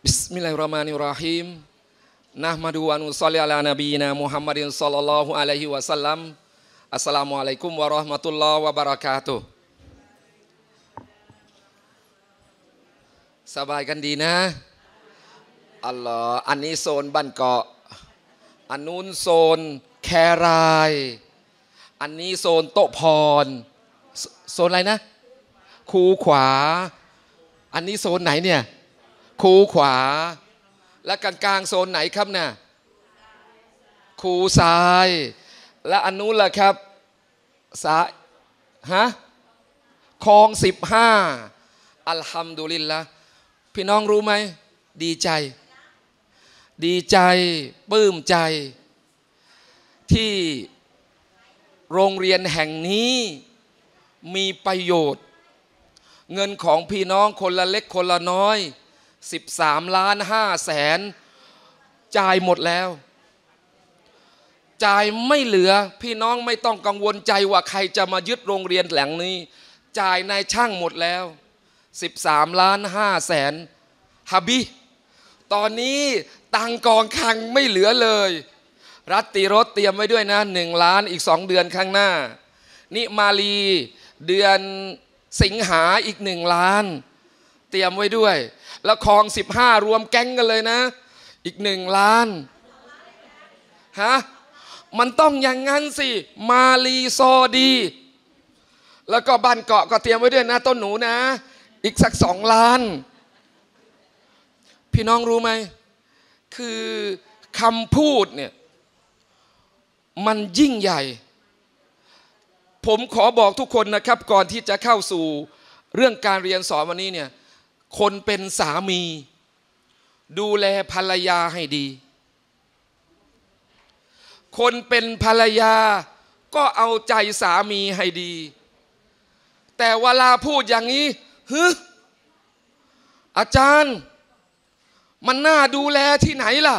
Bismillahirrahmanirrahim. Nahmadu wa nusalli ala nabiyyina Muhammadin sallallahu alaihi wasallam. Assalamualaikum warahmatullahi wabarakatuh. สบายกันดีนะอัลลอฮ์อันนี้โซนบ้านเกาะอันนู้นโซนแครายอันนี้โซนโตพรโซนอะไรนะคูขวา อันนี้โซนไหนเนี่ยคูขวาและกันกลางโซนไหนครับน่ะคูซ้าย และอันนู้นล่ะครับซ้ายฮะคลองสิบห้าอัลฮัมดุลิลละพี่น้องรู้ไหม ดีใจ ดีใจปลื้มใจ ที่โรงเรียนแห่งนี้ มีประโยชน์ เงินของพี่น้องคนละเล็กคนละน้อย13ล้าน5แสนจ่ายหมดแล้ว จ่ายไม่เหลือพี่น้องไม่ต้องกังวลใจว่าใครจะมายึดโรงเรียนแหล่งนี้ จ่ายนายช่างหมดแล้ว 13ล้าน5แสนฮับบ้ตอนนี้ตังกองคังไม่เหลือเลย รัตติรถเตรียมไว้ด้วยนะหนึ่งล้าน อีกสองเดือนข้างหน้า นิมาลี เดือนสิงหาอีกหนึ่งล้าน เตรียมไว้ด้วยแล้วคลองสิบห้ารวมแก๊งกันเลยนะ อีกหนึ่งล้านฮะมันต้องอย่างงั้นสิ มาลีซอดี แล้วก็บ้านเกาะก็เตรียมไว้ด้วยนะต้นหนูนะ อีกสักสองล้าน พี่น้องรู้ไหม คือคำพูดเนี่ย มันยิ่งใหญ่ ผมขอบอกทุกคนนะครับก่อนที่จะเข้าสู่เรื่องการเรียนสอนวันนี้เนี่ยคนเป็นสามี ดูแลภรรยาให้ดี คนเป็นภรรยาก็เอาใจสามีให้ดี แต่เวลาพูดอย่างนี้ฮึอาจารย์ มันน่าดูแลที่ไหนล่ะ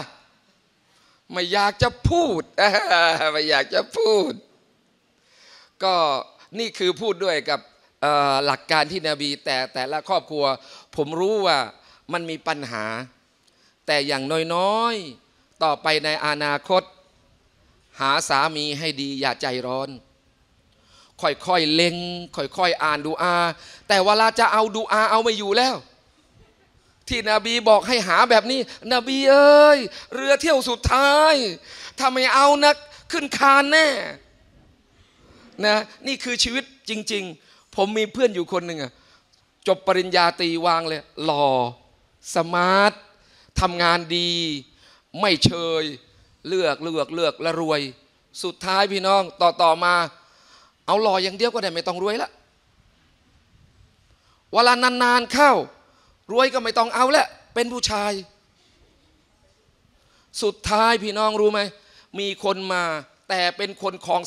ไม่อยากจะพูดไม่อยากจะพูด ก็นี่คือพูดด้วยกับหลักการที่นบีแต่แต่ละครอบครัวผมรู้ว่ามันมีปัญหา แต่อย่างน้อยๆต่อไปในอนาคต หาสามีให้ดีอย่าใจร้อน ค่อย ๆเล็ง ค่อย ๆอ่านดูอา แต่เวลาจะเอาดูอาเอาไม่อยู่แล้ว ที่นบีบอกให้หาแบบนี้ นบีเอ้ยเรือเที่ยวสุดท้ายถ้าไม่เอานักขึ้นคานแน่นะนี่คือชีวิตจริง ๆ ผมมีเพื่อนอยู่คนหนึ่งอะจบปริญญาตีวางเลยหล่อสมาร์ททำงานดี ไม่เชยเลือกเลือกเลือกและรวย สุดท้ายพี่น้องต่อต่อมา เอาหล่ออย่างเดียวก็ได้ไม่ต้องรวยละเวลานานๆเข้า รวยก็ไม่ต้องเอาละเป็นผู้ชาย สุดท้ายพี่น้องรู้ไหมมีคนมาแต่เป็นคนคลอง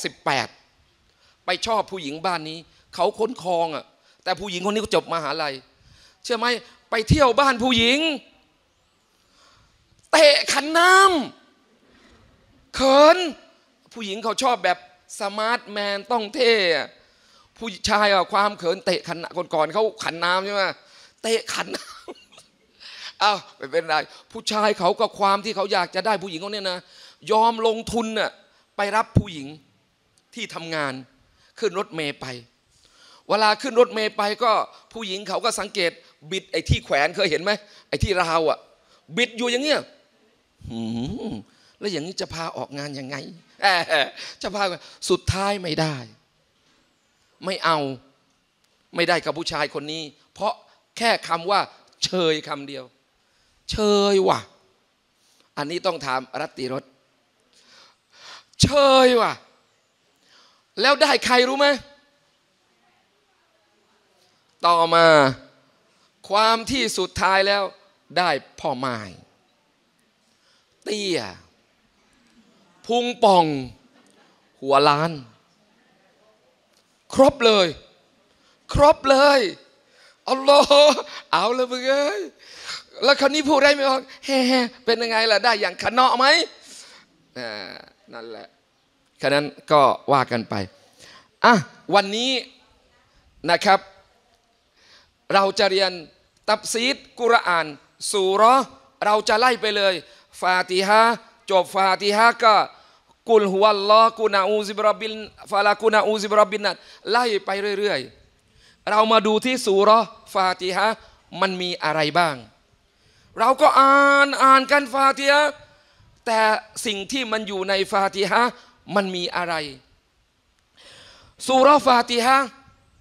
18 ไปชอบผู้หญิงบ้านนี้ เขาค้นคลองอ่ะแต่ผู้หญิงคนนี้ก็จบมหาลัย เชื่อไหม ไปเที่ยวบ้านผู้หญิง เตะขันน้ำเขิน ผู้หญิงเขาชอบแบบสมาร์ทแมนต้องเท่ผู้ชายอะความเขินเตะขันคนก่อนเขาขันน้ำใช่ไหมเตะขันน้ำอาไม่เป็นไรผู้ชายเขาก็ความที่เขาอยากจะได้ผู้หญิงเขาเนี่ยนะ ยอมลงทุนน่ะ ไปรับผู้หญิงที่ทำงาน ขึ้นรถเมย์ไปเวลาขึ้นรถเมย์ไปก็ ผู้หญิงเขาก็สังเกตบิดไอ้ที่แขวนเคยเห็นไหมไอ้ที่ราวอ่ะ บิดอยู่อย่างเงี้ยแล้วอย่างนี้จะพาออกงานยังไงจะพาสุดท้ายไม่ได้ ไม่เอา ไม่ได้กับผู้ชายคนนี้ เพราะแค่คำว่าเชยคำเดียว เชยว่ะ อันนี้ต้องถามรัตติรสเชยว่ะ แล้วได้ใครรู้ไหมต่อมา ความที่สุดท้ายแล้วได้พ่อไม้เตี้ยพุงป่อง หัวล้าน ครบเลย ครบเลยอาลลอเอาเลยเพืเอนยแล้วคนนี้พูดได้ไหมออกฮะเป็นยังไงล่ะได้อย่างขนอไหมนั่นแหละคะนั้นก็ว่ากันไป อ่ะวันนี้นะครับเราจะเรียนตับซีดกุรอานสูรอเราจะไล่ไปเลย ฟาติฮะจบฟาติฮะก็กุลฮุวลลอกุนาอูซิบรบินฟาลากุนาอูซิบรบินนัดไล่ไปเรื่อยๆเรามาดูที่สูรอฟาติฮะมันมีอะไรบ้าง เราก็อ่านอ่านกันฟาติฮะแต่สิ่งที่มันอยู่ในฟาติฮะมันมีอะไร สูรอฟาติฮะ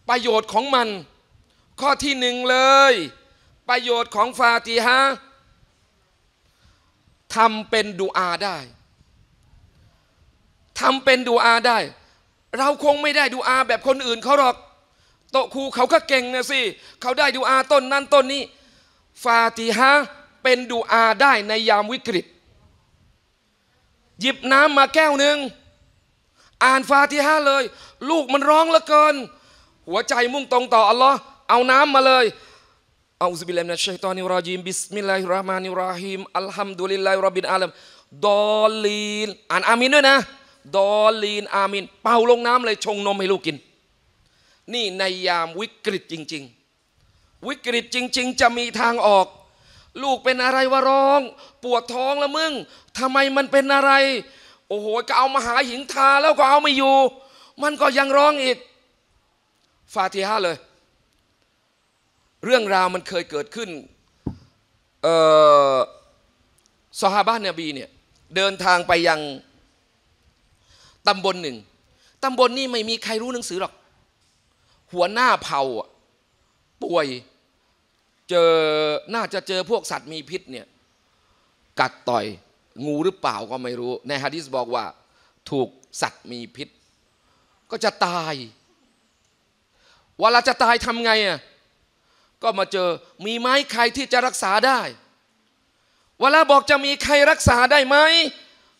ประโยชน์ของมันข้อที่หนึ่งเลย ประโยชน์ของฟาติฮะทำเป็นดูอาได้ทำเป็นดูอาได้ เราคงไม่ได้ดูอาแบบคนอื่น เขาหรอกโตครูเขาก็เก่งนะสิเขาได้ดูอาต้นนั้นต้นนี้ฟาติฮะเป็นดูอาได้ในยามวิกฤต หยิบน้ำมาแก้วหนึ่งอ่านฟาติฮะเลย ลูกมันร้องเหลือเกิน หัวใจมุ่งตรงต่ออัลลอฮ์เอาน้ำมาเลยอาซุบิลมนะชชัยตอนิรอจิมบิสมิลลาฮิราะห์มานิรราฮิมอัลฮัมดุลิลลาฮิรับบิลอาลัมดอลีนอ่านอามินด้วยนะ ดอลีนอามินเป่าลงน้ำเลย ชงนมให้ลูกกิน นี่ในยามวิกฤตจริง ๆ วิกฤตจริง ๆ จะมีทางออก ลูกเป็นอะไรวะร้อง ปวดท้องแล้วมึงทำไมมันเป็นอะไรโอ้โหก็เอามาหาหิงทา แล้วก็เอาไม่อยู่ มันก็ยังร้องอีกฟาติฮะเลยเรื่องราวมันเคยเกิดขึ้นสฮาบานนบีเนี่ย เดินทางไปยัง ตำบลหนึ่ง ตำบลนี้ไม่มีใครรู้หนังสือหรอก หัวหน้าเผ่าป่วย เจอ น่าจะเจอพวกสัตว์มีพิษเนี่ย กัดต่อย งูหรือเปล่าก็ไม่รู้ ในฮะดิษบอกว่า ถูกสัตว์มีพิษ ก็จะตายเวลาจะตายทำไงอ่ะก็มาเจอมีไหมใครที่จะรักษาได้ เวลาบอกจะมีใครรักษาได้ไหม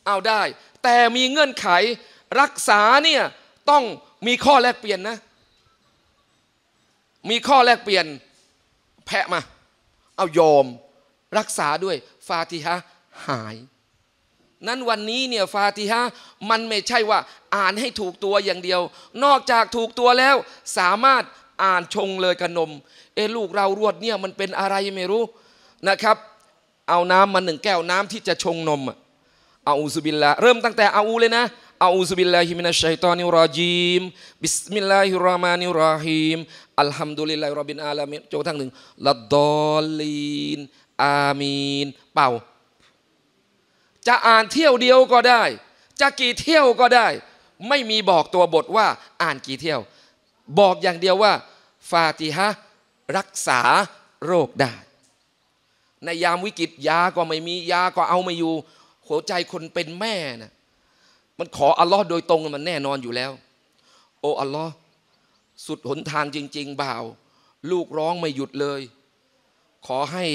เอาได้ แต่มีเงื่อนไข รักษาเนี่ยต้องมีข้อแลกเปลี่ยนนะ มีข้อแลกเปลี่ยน แพะมา เอายอมรักษาด้วย ฟาติฮะ หาย นั้นวันนี้เนี่ยฟาติฮะมันไม่ใช่ว่า อ่านให้ถูกตัวอย่างเดียว นอกจากถูกตัวแล้ว สามารถอ่านชงเลยกระนมเอลูก เรารวดเนี่ยมันเป็นอะไรไม่รู้นะครับ เอาน้ำมาหนึ่งแก้วน้ำที่จะชงนมเอาอุซุบิลละเริ่มตั้งแต่เอาอูเลยนะอาอูซุบิลลาฮิมินัชชัยตอนิรอญีมบิสมิลลาฮิรราะมานิรอฮีมอัลฮัมดุลิลลาฮิรบบินอาลามินจนทั้งหนึ่งละดอลีนอามีนเป่า จะอ่านเที่ยวเดียวก็ได้ จะกี่เที่ยวก็ได้ ไม่มีบอกตัวบทว่าอ่านกี่เที่ยว บอกอย่างเดียวว่าฟาติฮะรักษาโรคได้ ในยามวิกฤตยาก็ไม่มียาก็เอาไม่อยู่ หัวใจคนเป็นแม่นะมันขออัลลอฮ์โดยตรงมันแน่นอนอยู่แล้ว โอ้อัลลอฮ์สุดหนทางจริงๆบ่าว ลูกร้องไม่หยุดเลย ขอให้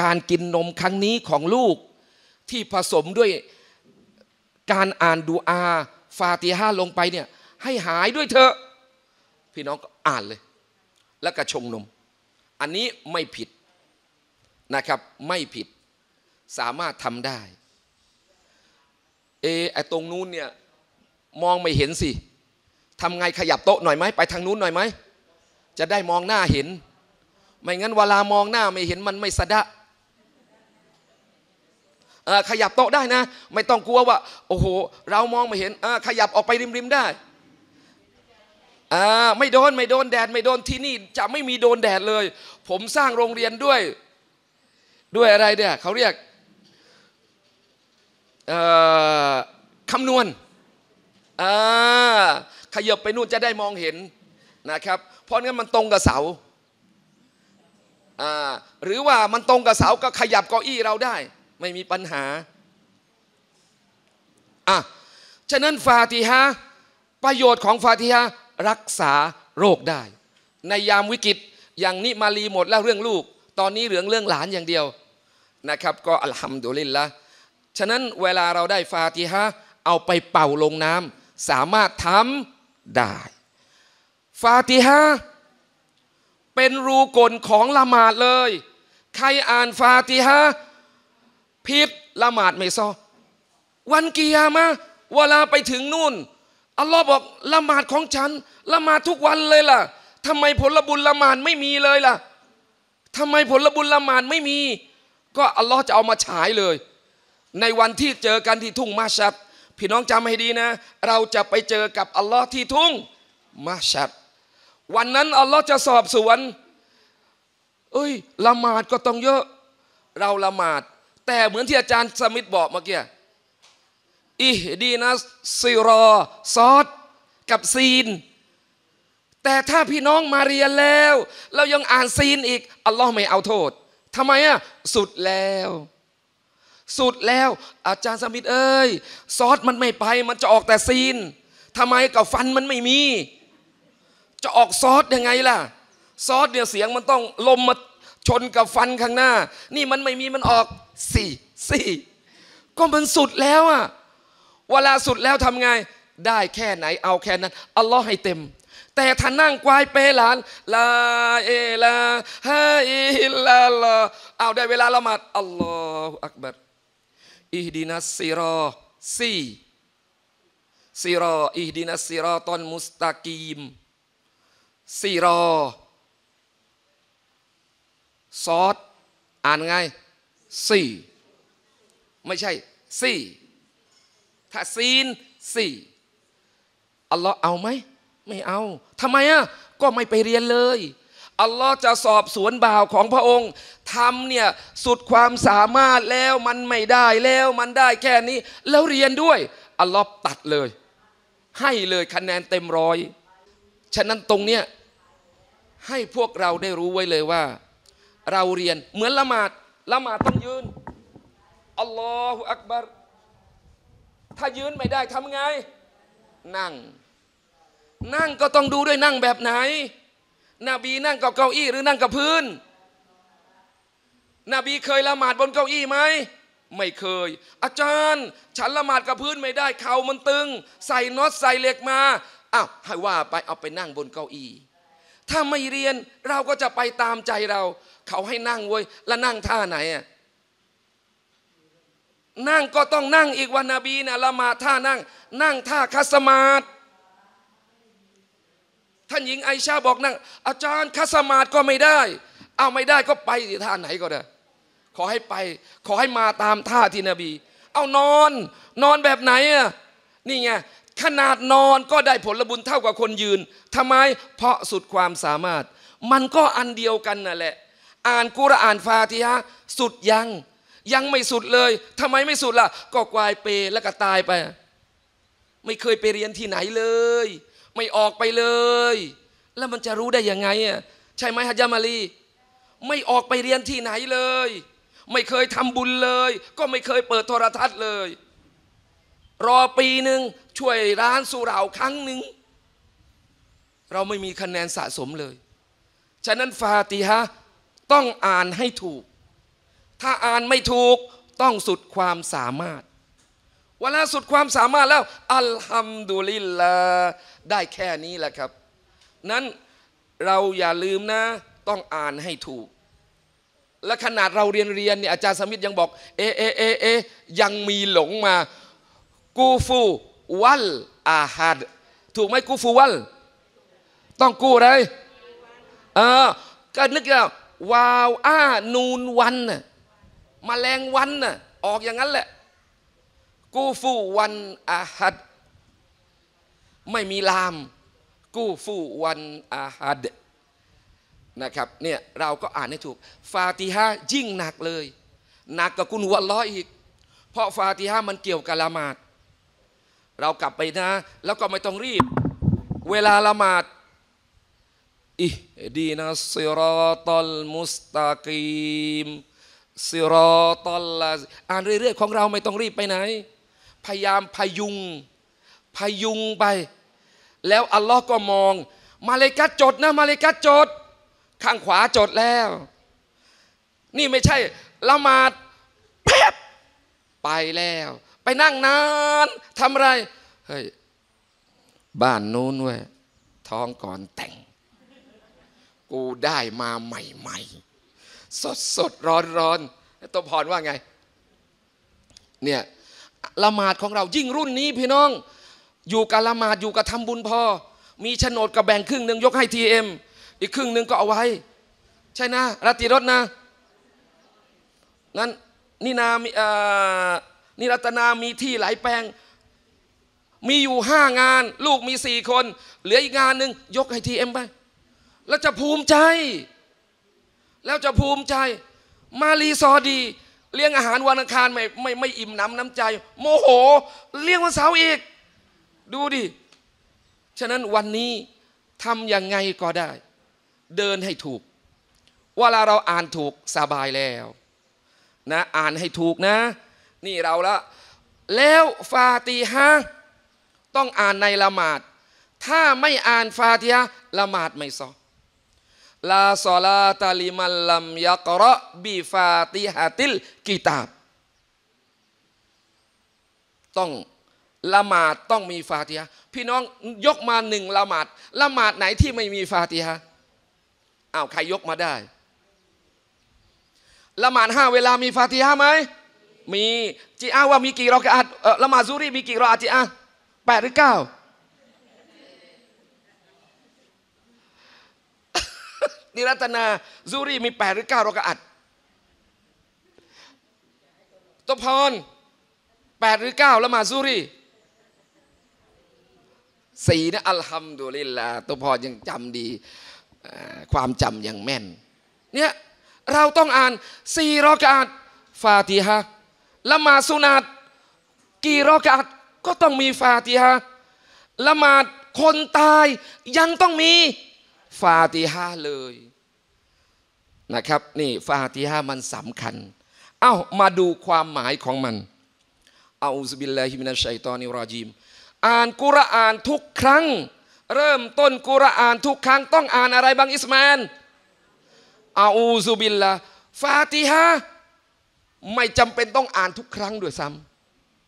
การกินนมครั้งนี้ของลูกที่ผสมด้วยการอ่านดูอา ฟาติฮาลงไปเนี่ย ให้หายด้วยเถอะพี่น้องก็อ่านเลยและกระชงนม อันนี้ไม่ผิดนะครับ ไม่ผิดสามารถทำได้ เอไอตรงนู้นเนี่ยมองไม่เห็นสิทำไงขยับโต๊ะหน่อยไหมไปทางนู้นหน่อยไหมจะได้มองหน้าเห็น ไม่งั้นเวลามองหน้าไม่เห็นมันไม่สะดะขยับโต๊ะได้นะ ไม่ต้องกลัวว่า โอ้โหเรามองไม่เห็นขยับออกไปริมๆได้อ่าไม่โดน ไม่โดน แดด ไม่โดนที่นี่จะไม่มีโดนแดดเลย ผมสร้างโรงเรียนด้วย ด้วยอะไรเนี่ยเขาเรียกคำนวณขยับไปนู่นจะได้มองเห็นนะครับเพราะงั้นมันตรงกับเสาหรือว่ามันตรงกับเสาก็ขยับเก้าอี้เราได้ ไม่มีปัญหาอ่ะฉะนั้นฟาติฮะประโยชน์ของฟาติฮะรักษาโรคได้ ในยามวิกฤตอย่างนี้มาลีหมดแล้วเรื่องลูก ตอนนี้เหลืองเรื่องหลานอย่างเดียวนะครับก็อัลฮัมดุลิลละฉะนั้นเวลาเราได้ฟาติฮะเอาไปเป่าลงน้ำสามารถทำได้ ฟาติฮะเป็นรูกลของละหมาดเลย ใครอ่านฟาติฮะผิดละหมาดไม่ซอวันกียามะเวลาไปถึงนู่นอัลลอฮ์บอกละหมาดของฉันละหมาดทุกวันเลยล่ะทำไมผลบุญละหมาดไม่มีเลยล่ะ ทำไมผลบุญละหมาดไม่มี ก็อัลลอฮ์จะเอามาฉายเลย ในวันที่เจอกันที่ทุ่งมาชัดพี่น้องจำให้ดีนะ เราจะไปเจอกับอัลลอฮ์ที่ทุ่งมาชัด วันนั้นอัลลอฮ์จะสอบสวน เอ้ยละหมาดก็ต้องเยอะ เราละหมาด แต่เหมือนที่อาจารย์สมิธบอกเมื่อกี้อิดีนัสซิรอ ซอดกับซีน แต่ถ้าพี่น้องมาเรียนแล้ว เรายังอ่านซีนอีกอัลลอฮ์ไม่เอาโทษทำไมอ่ะสุดแล้ว สุดแล้ว อาจารย์สมิธเอ้ยซอสมันไม่ไปมันจะออกแต่ซีนทำไมกับฟันมันไม่มี จะออกซอสยังไงล่ะ ซอสเนี่ยเสียงมันต้องลมมาชนกับฟันข้างหน้า นี่มันไม่มีมันออกสี่สี่ ก็มันสุดแล้วอ่ะเวลาสุดแล้วทำไง ได้แค่ไหน เอาแค่นั้นอัลลอฮ์ให้เต็ม แต่ท่านนั่งควายเปหลานลาเอลาฮาอิลลาลอเอาได้เวลาละหมาดอัลลอฮฺอักบัรอิฮดินัสซีรอซีซีรอ อิฮดินัสซีรอตอนมุสตากีมซีรอซอสอ่านไงซีไม่ใช่ซี่ถ้าซีนสี่อัลลอฮ์เอาไหมไม่เอาทำไมอ่ะก็ไม่ไปเรียนเลยอัลลอฮ์จะสอบสวนบ่าวของพระองค์ทำเนี่ยสุดความสามารถแล้วมันไม่ได้แล้วมันได้แค่นี้ แล้วเรียนด้วยอัลลอฮ์ตัดเลย ให้เลยคะแนนเต็มร้อยฉะนั้นตรงเนี้ยให้พวกเราได้รู้ไว้เลยว่า เราเรียนเหมือนละหมาดละหมาดต้องยืนอัลลอฮฺอักบาร์ถ้ายืนไม่ได้ทำไง นั่ง นั่งก็ต้องดูด้วยนั่งแบบไหน นบีนั่งกับเก้าอี้หรือนั่งกับพื้น นบีเคยละหมาดบนเก้าอี้ไหมไม่เคย อาจารย์ ฉันละหมาดกับพื้นไม่ได้เข่ามันตึง ใส่น็อตใส่เหล็กมาอ้าวให้ว่าไปเอาไปนั่งบนเก้าอี้ถ้าไม่เรียนเราก็จะไปตามใจเรา เขาให้นั่งเว้ยแล้วนั่งท่าไหนอ่ะนั่งก็ต้องนั่งอีกวันนบีนะละมาท่านั่ง นั่งท่าคัสมาดท่านหญิงไอชาบอกนั่ง อาจารย์คัสมาดก็ไม่ได้ เอาไม่ได้ก็ไปที่ท่าไหนก็ได้ ขอให้ไปขอให้มาตามท่าที่นบี เอานอนนอนแบบไหนอ่ะนี่ไงขนาดนอนก็ได้ผลบุญเท่ากับคนยืนทำไมเพราะสุดความสามารถ มันก็อันเดียวกันนั่นแหละ อ่านกุรอานฟาติฮะสุดยังยังไม่สุดเลย ทำไมไม่สุดล่ะ ก็กวายเปแล้วก็ตายไป ไม่เคยไปเรียนที่ไหนเลย ไม่ออกไปเลย แล้วมันจะรู้ได้ยังไงอ่ะ ใช่ไหมฮัจามารีไม่ออกไปเรียนที่ไหนเลย ไม่เคยทำบุญเลย ก็ไม่เคยเปิดโทรทัศน์เลย รอปีหนึ่งช่วยร้านสุราครั้งหนึ่งเราไม่มีคะแนนสะสมเลย ฉะนั้นฟาติฮะต้องอ่านให้ถูกถ้าอ่านไม่ถูกต้องสุดความสามารถ เวลาสุดความสามารถแล้วอัลฮัมดุลิลลาได้แค่นี้แหละครับ นั้นเราอย่าลืมนะ ต้องอ่านให้ถูก และขนาดเราเรียนเรียนเนี่ยอาจารย์สมิธยังบอกเอเอเอเอยังมีหลงมา กูฟูวัลอาฮัดถูกไหมกูฟูวัล ต้องกูอะไร เออาก็นึกแล้ววาวอ้านูนวันน่ะมาแมลงวันน่ะออกอย่างนั้นแหละ กูฟูวันอาหัด ไม่มีลาม กูฟูวันอาหัดนะครับเนี่ยเราก็อ่านให้ถูก ฟาติฮะยิ่งหนักเลยหนักกับกุนวันล้ออีก เพราะฟาติฮะมันเกี่ยวกับละหมาดเรากลับไปนะ แล้วก็ไม่ต้องรีบ เวลาละหมาดอิดีนัสซิรอตัลมุสตากีมซิรอตอลลาอ่านเรื่อยๆของเราไม่ต้องรีบไปไหน พยายามพยุง พยุงไป แล้วอัลลอฮ์ก็มอง มาเลกัดจดนะ มาเลกัดจด ข้างขวาจดแล้ว นี่ไม่ใช่ ละหมาดแพ๊บไปแล้ว ไปนั่งนานทำอะไรเฮ้ยบ้านนู้นเว้ยท้องก่อนแต่ง กูได้มาใหม่ ๆสดสดร้อนร้อนตัวพรว่าไง เนี่ย ละหมาดของเรายิ่งรุ่นนี้พี่น้อง อยู่กับละหมาดอยู่กับทำบุญพอ มีโฉนดกับแบ่งครึ่งหนึ่งยกให้ทีเอ็ม อีกครึ่งหนึ่งก็เอาไว้ ใช่นะ รัติรถนะนั้นนี่นามีนิรัตนามีที่หลายแปลง มีอยู่ห้างาน ลูกมีสี่คน เหลืออีกงานหนึ่งยกให้ทีเอ็มไป แล้วจะภูมิใจแล้วจะภูมิใจมารีซอดีเลี้ยงอาหารวันอังคารไม่ไม่ไม่อิ่มน้ำน้ำใจ โมโหเลี้ยงวันเสาร์อีก ดูดิฉะนั้นวันนี้ทำยังไงก็ได้ เดินให้ถูก เวลาเราอ่านถูกสบายแล้วนะอ่านให้ถูกนะ นี่เราละ แล้วฟาติฮะต้องอ่านในละหมาดถ้าไม่อ่านฟาติฮะละหมาดไม่ซอลาสลาตาลิมันลัมยักรอบีฟาติฮะติลกิตาบต้อง ละหมาดต้องมีฟาติฮะพี่น้องยกมาหนึ่งละหมาดละหมาดไหนที่ไม่มีฟาติฮะอ้าวใครยกมาได้ ละหมาดห้าเวลามีฟาติฮะไหม มีจีอาว่ามีกี่รอกอัดละหมาดซูรีมีกี่รอกอัดจีอาแปดหรือเก้านิรัตนาซูรีมีแดหรือเก้ารอกอัดตพรแปดหรือเก้าละมาซูรี สีนะ อัลฮัมดุลิลลาตพรยังจำดีความจำยังแม่น เนี่ย เราต้องอ่านสี่รอกอัดฟาติฮะละมาสุนัตกี่รอกอัดก็ต้องมีฟาติฮะละมาดคนตายยังต้องมีฟาติฮาเลยนะครับนี่ฟาติฮามันสำคัญ เอ้ามาดูความหมายของมันอาอุบิลลาฮิมินัชัยตอนิรอจิมอ่านกุรอานทุกครั้ง เริ่มต้นกุรอานทุกครั้ง ต้องอ่านอะไรบ้างอิสมาลอาอูซุบิลลาฟาติฮาไม่จำเป็นต้องอ่านทุกครั้งด้วยซ้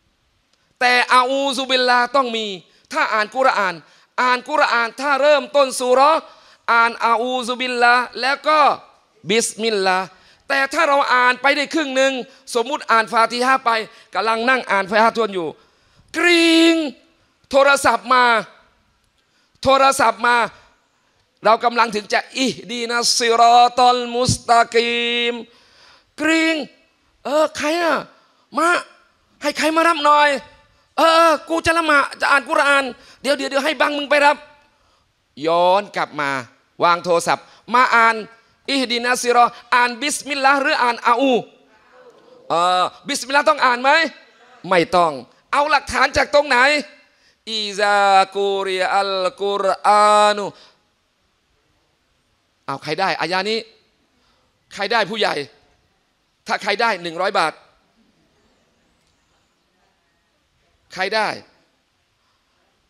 ำแต่อาอูซุบิลลาต้องมี ถ้าอ่านกุรอาน อ่านกุรอาน ถ้าเริ่มต้นสุรออ่านอาอูซุบิลละแล้วก็บิสมิลลาแต่ถ้าเราอ่านไปได้ครึ่งหนึ่ง สมมุติอ่านฟาติฮะไปกำลังนั่งอ่านฟาติฮะทวนอยู่ กริง โทรศัพท์มา โทรศัพท์มา เรากำลังถึงจะอิดีนัสซิรอตอลมุสตากิม กริงเออใครอะมา ให้ใครมารับหน่อย เออกูจะละหมาจะอ่านกุรานเดี๋ยวเดี๋ยวเดี๋ยวให้บังมึงไปรับ ย้อนกลับมาวางโทรศัพท์ มาอ่านอิฮดินาซิรออ่านบิสมิลลาห์หรืออ่านอาอูเออบิสมิลลาห์ต้องอ่านไหมไม่ต้องเอาหลักฐานจากตรงไหนอิซากูรีอัลกุรอานุเอาใครได้อายานี้ ใครได้ผู้ใหญ่ ถ้าใครได้หนึ่งร้อยบาท ใครได้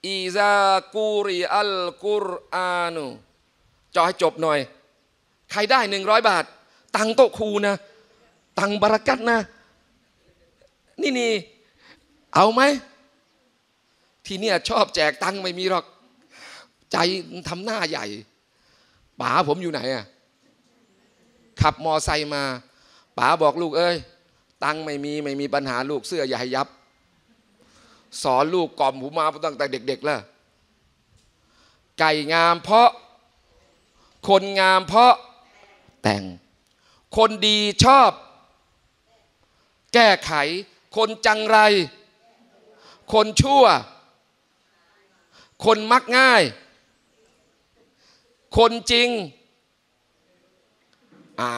อิซากูรีอัลกุรอานุอให้จบหน่อย ใครได้หนึ่งร้อยบาท ตังโตคูนะ ตังบรากัตนะ นี่นี่เอาไหม ที่เนี่ยชอบแจกตังไม่มีหรอก ใจทำหน้าใหญ่ป๋าผมอยู่ไหนอ่ะ ขับมอไซค์มาป๋าบอกลูกเอ้ย ตังไม่มีไม่มีปัญหาลูกเสื้ออย่าให้ยับ สอนลูกกล่อมผมมาตั้งแต่เด็กๆแล้วไก่งามเพราะคนงามเพราะแต่ง คนดีชอบ แก้ไข คนจังไร คนชั่ว คนมักง่าย คนจริง อ่า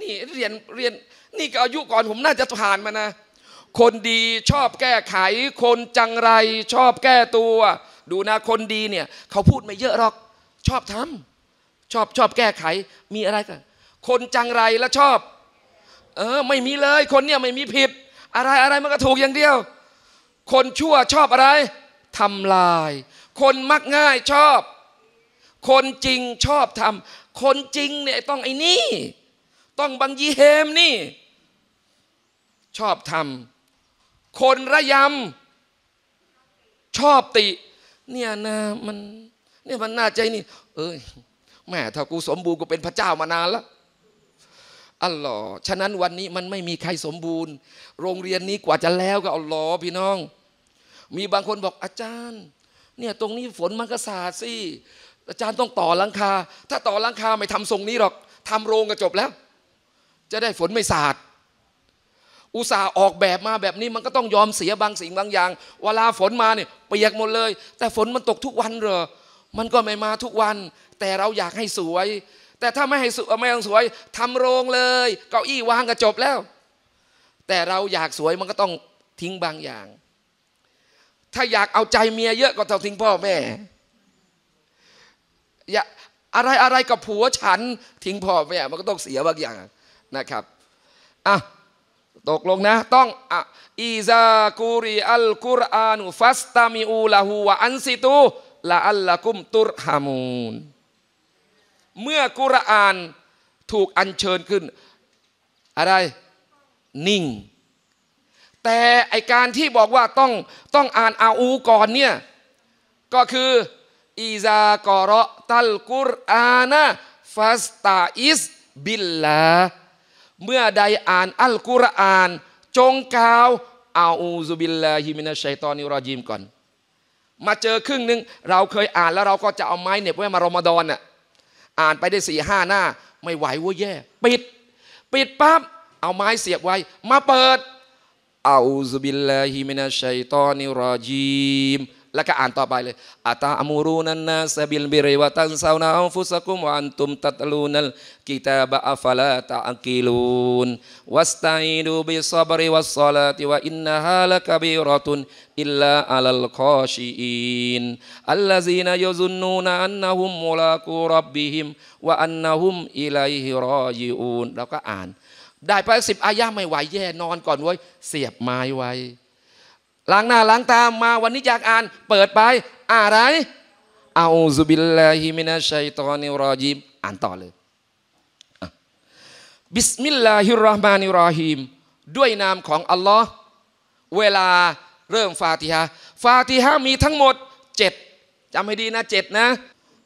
นี่เรียนเรียน นี่ก็อายุก่อนผมน่าจะผ่านมานะ คนดีชอบแก้ไข คนจังไร ชอบแก้ตัว ดูนะ คนดีเนี่ย เขาพูดไม่เยอะหรอก ชอบทำชอบ ชอบแก้ไข มีอะไรกันคนจังไรแล้วชอบ เออไม่มีเลยคนเนี่ยไม่มีผิดอะไรอะไรมันก็ถูกอย่างเดียว คนชั่วชอบอะไรทำลาย คนมักง่ายชอบ คนจริงชอบทำคนจริงเนี่ยต้องไอ้นี่ ต้องบังยีเฮมนี่ ชอบทำคนระยำชอบติเนี่ยนะมันเนี่ยมันน่าใจนี่ เอ้ยแม่ถ้ากูสมบูรณ์กูเป็นพระเจ้ามานานแล้ว อัลลอฮ์ฉะนั้นวันนี้มันไม่มีใครสมบูรณ์ โรงเรียนนี้กว่าจะแล้วก็อัลลอฮ์พี่น้อง มีบางคนบอกอาจารย์ เนี่ยตรงนี้ฝนมันก็สาดสิ อาจารย์ต้องต่อหลังคา ถ้าต่อหลังคาไม่ทำทรงนี้หรอก ทำโรงก็จบแล้ว จะได้ฝนไม่สาด อุตส่าห์ออกแบบมาแบบนี้มันก็ต้องยอมเสียบางสิ่งบางอย่าง เวลาฝนมาเนี่ยเปียกหมดเลย แต่ฝนมันตกทุกวันเหรอมันก็ไม่มาทุกวัน แต่เราอยากให้สวย แต่ถ้าไม่ให้สวยไม่ต้องสวย ทำโรงเลยเก้าอี้วางก็จบแล้ว แต่เราอยากสวยมันก็ต้องทิ้งบางอย่าง ถ้าอยากเอาใจเมียเยอะ ก็ต้องทิ้งพ่อแม่อย่าอะไรอะไรกับผัวฉันทิ้งพ่อแม่ มันก็ต้องเสียบางอย่างนะครับอ่ะตกลงนะ ต้องอิซากุริอัลกุรอานุฟัสตามิอูลาหูวะอันซิตูละอัลละกุมตุรฮามูนเมื่อกุรอานถูกอัญเชิญขึ้น อะไร นิ่ง แต่ไอการที่บอกว่าต้องต้องอ่านอาอูก่อนเนี่ยก็คืออีซากอรอตัลกุรอานะฟาสตาอิสบิลลาเมื่อใดอ่านอัลกุรอานจงกล่าวอาอูซุบิลลาฮิมินัชชัยตอนิรอจิมก่อนมาเจอครึ่งหนึ่ง เราเคยอ่านแล้วเราก็จะเอาไม้เน็บไว้มารอมฎอนน่ะอ่านไปได้สี่ห้าหน้า ไม่ไหวว่าแย่ ปิด ปิดปั๊บเอาไม้เสียบไว้ มาเปิดอูอุบิลลาฮิมินัชชัยตอนิรอจีมแล้วก็อ่านต่อไปเลยอัตาอมูรุนันนาสบิลบิริวตันซาวนาอัฟุสกุมวันตุมตัตลูนัลกิตาบะอัฟลาตะอังกิลูนวัสตัยดูบิซาบริวัสซาลาติวะอินนาฮาลักบิรตุนอิลลาอัลลคอชีอินอัลลาซีนายซุนนูนอันนะฮุมมุลากูรับบิฮิมวะอันนะฮุมอิลัยฮิรอยูนล้วก็อ่านได้ไปสิบอายะไม่ไหวแย่นอนก่อนไว้เสียบไม้ไว้ล้างหน้าล้างตามมาวันนี้อยากอ่าน เปิดไป อะไร อาซุบิลลาฮิมินาชัยตอนิรอจิมอ่านต่อเลยบิสมิลลาฮิราะห์มานิรอฮิมด้วยนามของอัลลอฮ์เวลาเริ่มฟาติฮะฟาติฮะมีทั้งหมดเจ็ดจำให้ดีนะเจ็ดนะ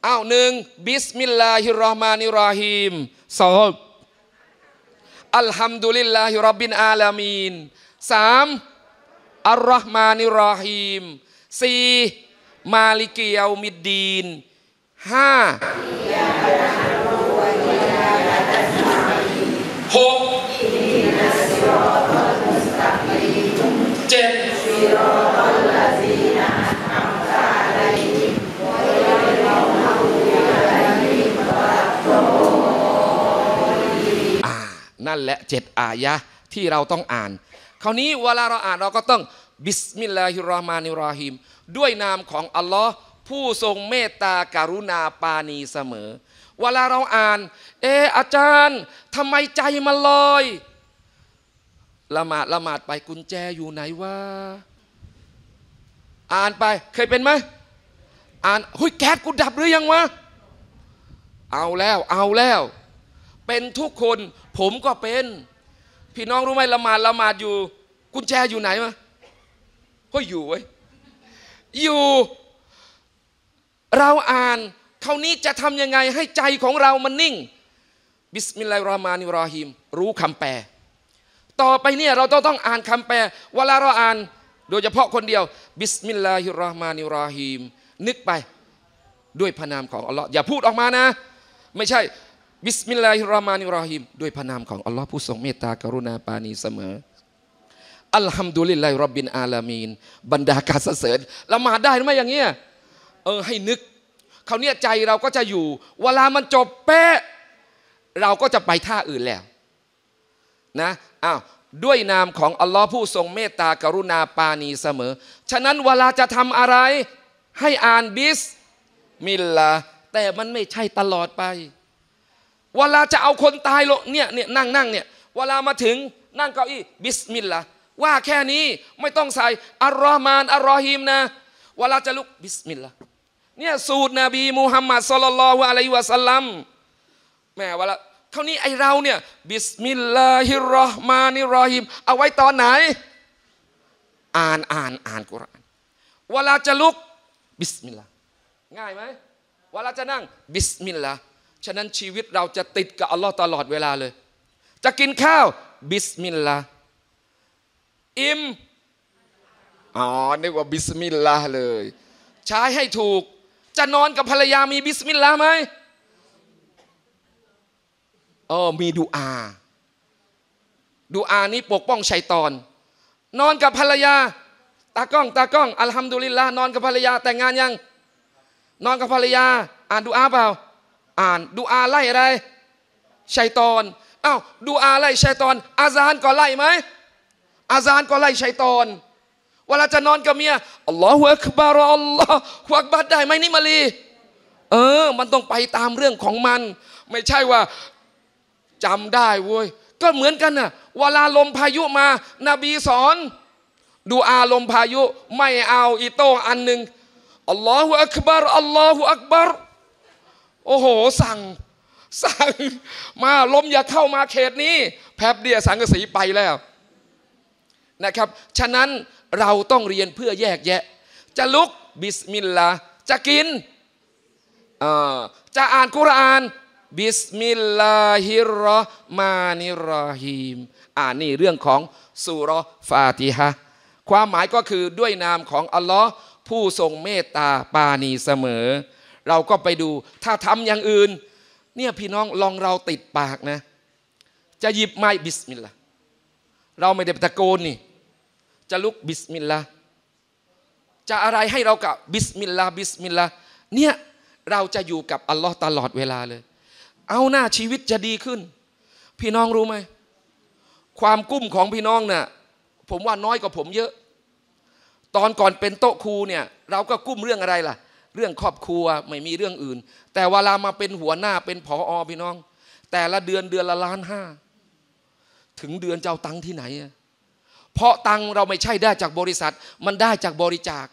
อ้าวหนึ่งบิสมิลลาฮิราะห์มานิรอฮิมสองอัลฮัมดุลิลลาฮิรับบินอาลามีนสามอัลลอฮ์มานิรอฮีมสี่มาลิกียามิดดีนห้าหกเจ็ดนั่นแหละเจ็ดอายะที่เราต้องอ่านคราวนี้เวลาเราอ่านเราก็ต้องบิสมิลลาฮิรรามานิราฮิมด้วยนามของอัลลอฮ์ผู้ทรงเมตตาการุณาปานีเสมอ เวลาเราอ่าน เอออาจารย์ทำไมใจมันลอย ละหมาด ละหมาดไปกุญแจอยู่ไหนวะอ่านไปเคยเป็นไหมอ่านเฮ้ยแก๊สกูดับหรือยังวะเอาแล้ว เอาแล้ว เป็นทุกคน ผมก็เป็น พี่น้องรู้ไหมละหมาด ละหมาดอยู่ กุญแจอยู่ไหนมาก็อยู่ไว้อยู่ เราอ่านคราวนี้จะทำยังไงให้ใจของเรามันนิ่ง บิสมิลลาฮิรราะห์มานิรรหิมรู้คำแปล ต่อไปเนี่ยเราต้องต้องอ่านคำแปลเวลาเราอ่าน โดยเฉพาะคนเดียว บิสมิลลาฮิรราะห์มานิรรหิมนึกไป ด้วยพระนามของอัลลอฮ์อย่าพูดออกมานะ ไม่ใช่ บิสมิลลาฮิรราะห์มานิรรหิมด้วยพระนามของอัลลอฮ์ผู้ทรงเมตตากรุณาปานีเสมออัลฮัมดุลิลลาฮิรับบินอาลามีนบรรดาการสรรเสริญละหมาดได้ไหมอย่างเงี้ย เออ ให้นึก เขาเนี้ยใจเราก็จะอยู่ เวลามันจบ แป๊ะ เราก็จะไปท่าอื่นแล้ว นะ อ้าว ด้วยนามของ อัลลอฮ์ผู้ทรงเมตตา กรุณาปานีเสมอ ฉะนั้นเวลาจะทำอะไร ให้อ่านบิสมิลลาแต่มันไม่ใช่ตลอดไป เวลาจะเอาคนตายลงเนี่ยเนี่ยนั่ง นั่งเนี่ย เวลามาถึง นั่งเก้าอี้บิสมิลลาว่าแค่นี้ไม่ต้องใส่อัลลอฮ์มานอัลลอฮิมนะเวลาจะลุกบิสมิลลาห์เนี่ยสูตรนบีมูฮัมมัดสลลัลวะอะลัยฮิวะสัลลัมแม่เวลาเท่านี้ไอเราเนี่ยบิสมิลลาฮิรราะห์มานิรรฮิมเอาไว้ตอนไหน อ่านอ่านอ่านกุรอานเวลาจะลุกบิสมิลลาห์ง่ายไหมเวลาจะนั่งบิสมิลลาห์ฉะนั้นชีวิตเราจะติดกับอัลลอฮ์ตลอดเวลาเลย จะกินข้าว บิสมิลลาห์อิม อ๋อนึกว่าบิสมิลลาห์เลยใช้ให้ถูก จะนอนกับภรรยามีบิสมิลลาห์ไหมเออ มีดูอาดูอา นี้ปกป้องชัยตอน นอนกับภรรยา ตากล้อง ตากล้อง อัลฮัมดุลิลลาห์ นอนกับภรรยาแต่งงานยัง นอนกับภรรยา อ่านดูอาเปล่า อ่านดูอาไล่อะไรชัยตอนอ้าวดูอาไล่ชัยตอนอาซานก็ไล่ไหมอาซานก็ไล่ชัยตอน เวลาจะนอนกับเมียอัลลอฮฺอักบารอัลลอฮฺอักบัดได้ไหมนี่มาลี เออ มันต้องไปตามเรื่องของมัน ไม่ใช่ว่าจำได้เว้ย ก็เหมือนกันน่ะเวลาลมพายุมา นบีสอนดูอาลมพายุ ไม่เอาอีโต้อันหนึ่งอัลลอฮฺอักบารอัลลอฮฺอักบารโอ้โหสั่ง สั่ง มาลมอย่าเข้ามาเขตนี้ แพบเดียสังกสีไปแล้วนะครับ ฉะนั้นเราต้องเรียนเพื่อแยกแยะ จะลุกบิสมิลลาห์จะกิน จะอ่านกุรอานบิสมิลลาฮิรราะมานิรราฮิม อ่านนี่เรื่องของสุรฟาติฮะ ความหมายก็คือด้วยนามของอัลลอฮ์ผู้ทรงเมตตาปาณีเสมอ เราก็ไปดูถ้าทำอย่างอื่น เนี่ยพี่น้องลองเราติดปากนะ จะหยิบไม้บิสมิลลาห์เราไม่ได้ตะโกนนี่จะลุกบิสมิลลา จะอะไรให้เรากับบิสมิลลาบิสมิลลาเนี่ยเราจะอยู่กับอัลลอฮ์ตลอดเวลาเลย เอาหน้าชีวิตจะดีขึ้น พี่น้องรู้ไหมความกุ้มของพี่น้องเนี่ยผมว่าน้อยกว่าผมเยอะ ตอนก่อนเป็นโต๊ะครูเนี่ย เราก็กุ้มเรื่องอะไรล่ะ เรื่องครอบครัวไม่มีเรื่องอื่น แต่เวลามาเป็นหัวหน้าเป็นผออพี่น้อง แต่ละเดือนเดือนละล้านห้าถึงเดือนเจ้าตังที่ไหนอะเพราะตังเราไม่ใช่ได้จากบริษัท มันได้จากบริจาค